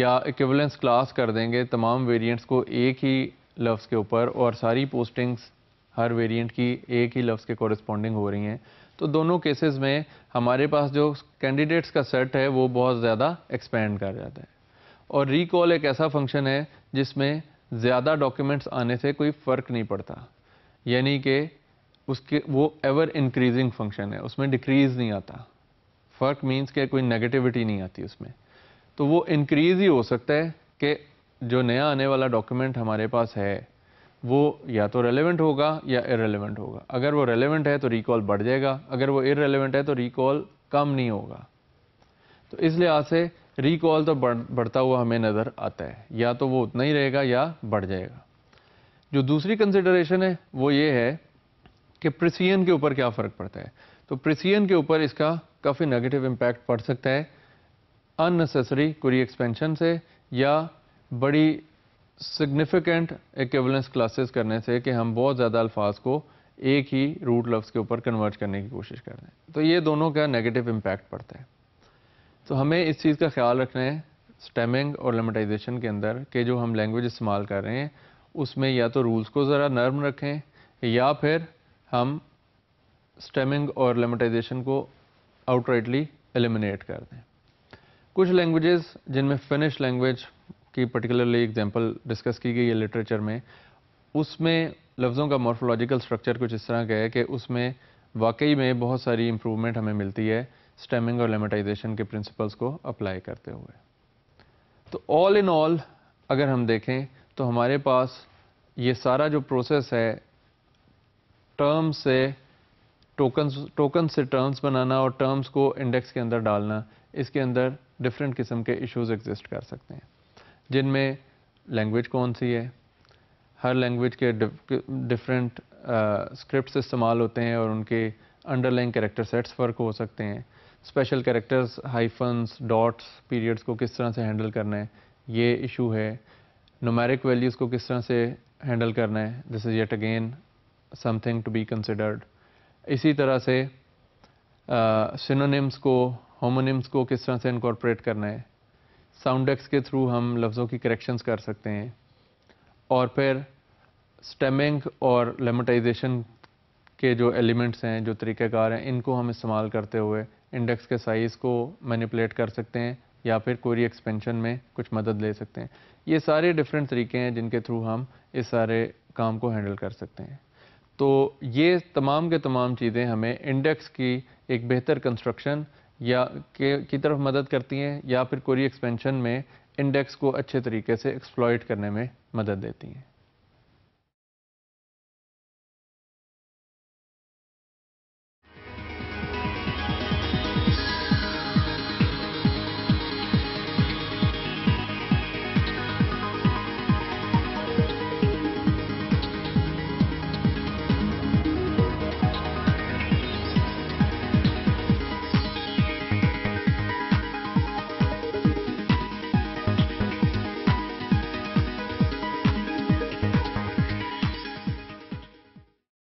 या इक्वलेंस क्लास कर देंगे तमाम वेरिएंट्स को एक ही लफ्ज़ के ऊपर और सारी पोस्टिंग्स हर वेरिएंट की एक ही लफ्ज़ के कॉरस्पॉन्डिंग हो रही हैं तो दोनों केसेस में हमारे पास जो कैंडिडेट्स का सेट है वो बहुत ज़्यादा एक्सपेंड कर जाता है और रिकॉल एक ऐसा फंक्शन है जिसमें ज़्यादा डॉक्यूमेंट्स आने से कोई फ़र्क नहीं पड़ता यानी कि उसके वो एवर इंक्रीजिंग फंक्शन है उसमें डिक्रीज़ नहीं आता फ़र्क मीन्स के कोई नेगेटिविटी नहीं आती उसमें तो वो इंक्रीज़ ही हो सकता है कि जो नया आने वाला डॉक्यूमेंट हमारे पास है वो या तो रेलेवेंट होगा या इरेलीवेंट होगा अगर वो रेलिवेंट है तो रिकॉल बढ़ जाएगा अगर वो इरेलीवेंट है तो रिकॉल कम नहीं होगा तो इस लिहाज से रिकॉल तो बढ़, बढ़ता हुआ हमें नज़र आता है या तो वो उतना ही रहेगा या बढ़ जाएगा जो दूसरी कंसिडरेशन है वो ये है कि प्रिसियन के ऊपर क्या फ़र्क पड़ता है तो प्रिसियन के ऊपर इसका काफ़ी नेगेटिव इम्पैक्ट पड़ सकता है अननेसेसरी कुरी एक्सपेंशन से या बड़ी सिग्निफिकेंट एकवलेंस क्लासेस करने से कि हम बहुत ज़्यादा अल्फाज को एक ही रूट लफ्ज़ के ऊपर कन्वर्ट करने की कोशिश कर रहे हैं तो ये दोनों का नेगेटिव इम्पैक्ट पड़ता है तो हमें इस चीज़ का ख्याल रखना है स्टेमिंग और लिमिटाइजेशन के अंदर कि जो हम लैंग्वेज इस्तेमाल कर रहे हैं उसमें या तो रूल्स को ज़रा नर्म रखें या फिर हम स्टेमिंग और लिमिटाइजेशन को आउटराइटली एलिमिनेट कर दें कुछ लैंग्वेजेस जिनमें फिनिश लैंग्वेज की पर्टिकुलरली एग्जांपल डिस्कस की गई है लिटरेचर में उसमें लफ्ज़ों का मॉर्फोलॉजिकल स्ट्रक्चर कुछ इस तरह का है कि उसमें वाकई में बहुत सारी इम्प्रूवमेंट हमें मिलती है स्टेमिंग और लेमेटाइजेशन के प्रिंसिपल्स को अप्लाई करते हुए तो ऑल इन ऑल अगर हम देखें तो हमारे पास ये सारा जो प्रोसेस है टर्म से टोकन्स टोकन से टर्म्स बनाना और टर्म्स को इंडेक्स के अंदर डालना इसके अंदर डिफरेंट किस्म के इश्यूज एग्जिस्ट कर सकते हैं जिनमें लैंग्वेज कौन सी है हर लैंग्वेज के डिफरेंट स्क्रिप्ट्स इस्तेमाल होते हैं और उनके अंडरलाइन कैरेक्टर सेट्स फ़र्क हो सकते हैं special characters hyphens dots periods को किस तरह से हैंडल करना है ये इशू है नोमेरिक वैल्यूज़ को किस तरह से हैंडल करना है this is yet again something to be considered इसी तरह से सिनोनिम्स uh, को होमोनिम्स को किस तरह से इनकॉर्पोरेट करना है साउंडेक्स के थ्रू हम लफ्ज़ों की करेक्शंस कर सकते हैं और फिर स्टेमिंग और लेमोटाइजेशन के जो एलिमेंट्स हैं जो तरीक़ेकार हैं इनको हम इस्तेमाल करते हुए इंडेक्स के साइज़ को मैनिपुलेट कर सकते हैं या फिर कोरी एक्सपेंशन में कुछ मदद ले सकते हैं ये सारे डिफरेंट तरीके हैं जिनके थ्रू हम इस सारे काम को हैंडल कर सकते हैं तो ये तमाम के तमाम चीज़ें हमें इंडेक्स की एक बेहतर कंस्ट्रक्शन या के की तरफ मदद करती हैं या फिर कोरी एक्सपेंशन में इंडेक्स को अच्छे तरीके से एक्सप्लॉयट करने में मदद देती हैं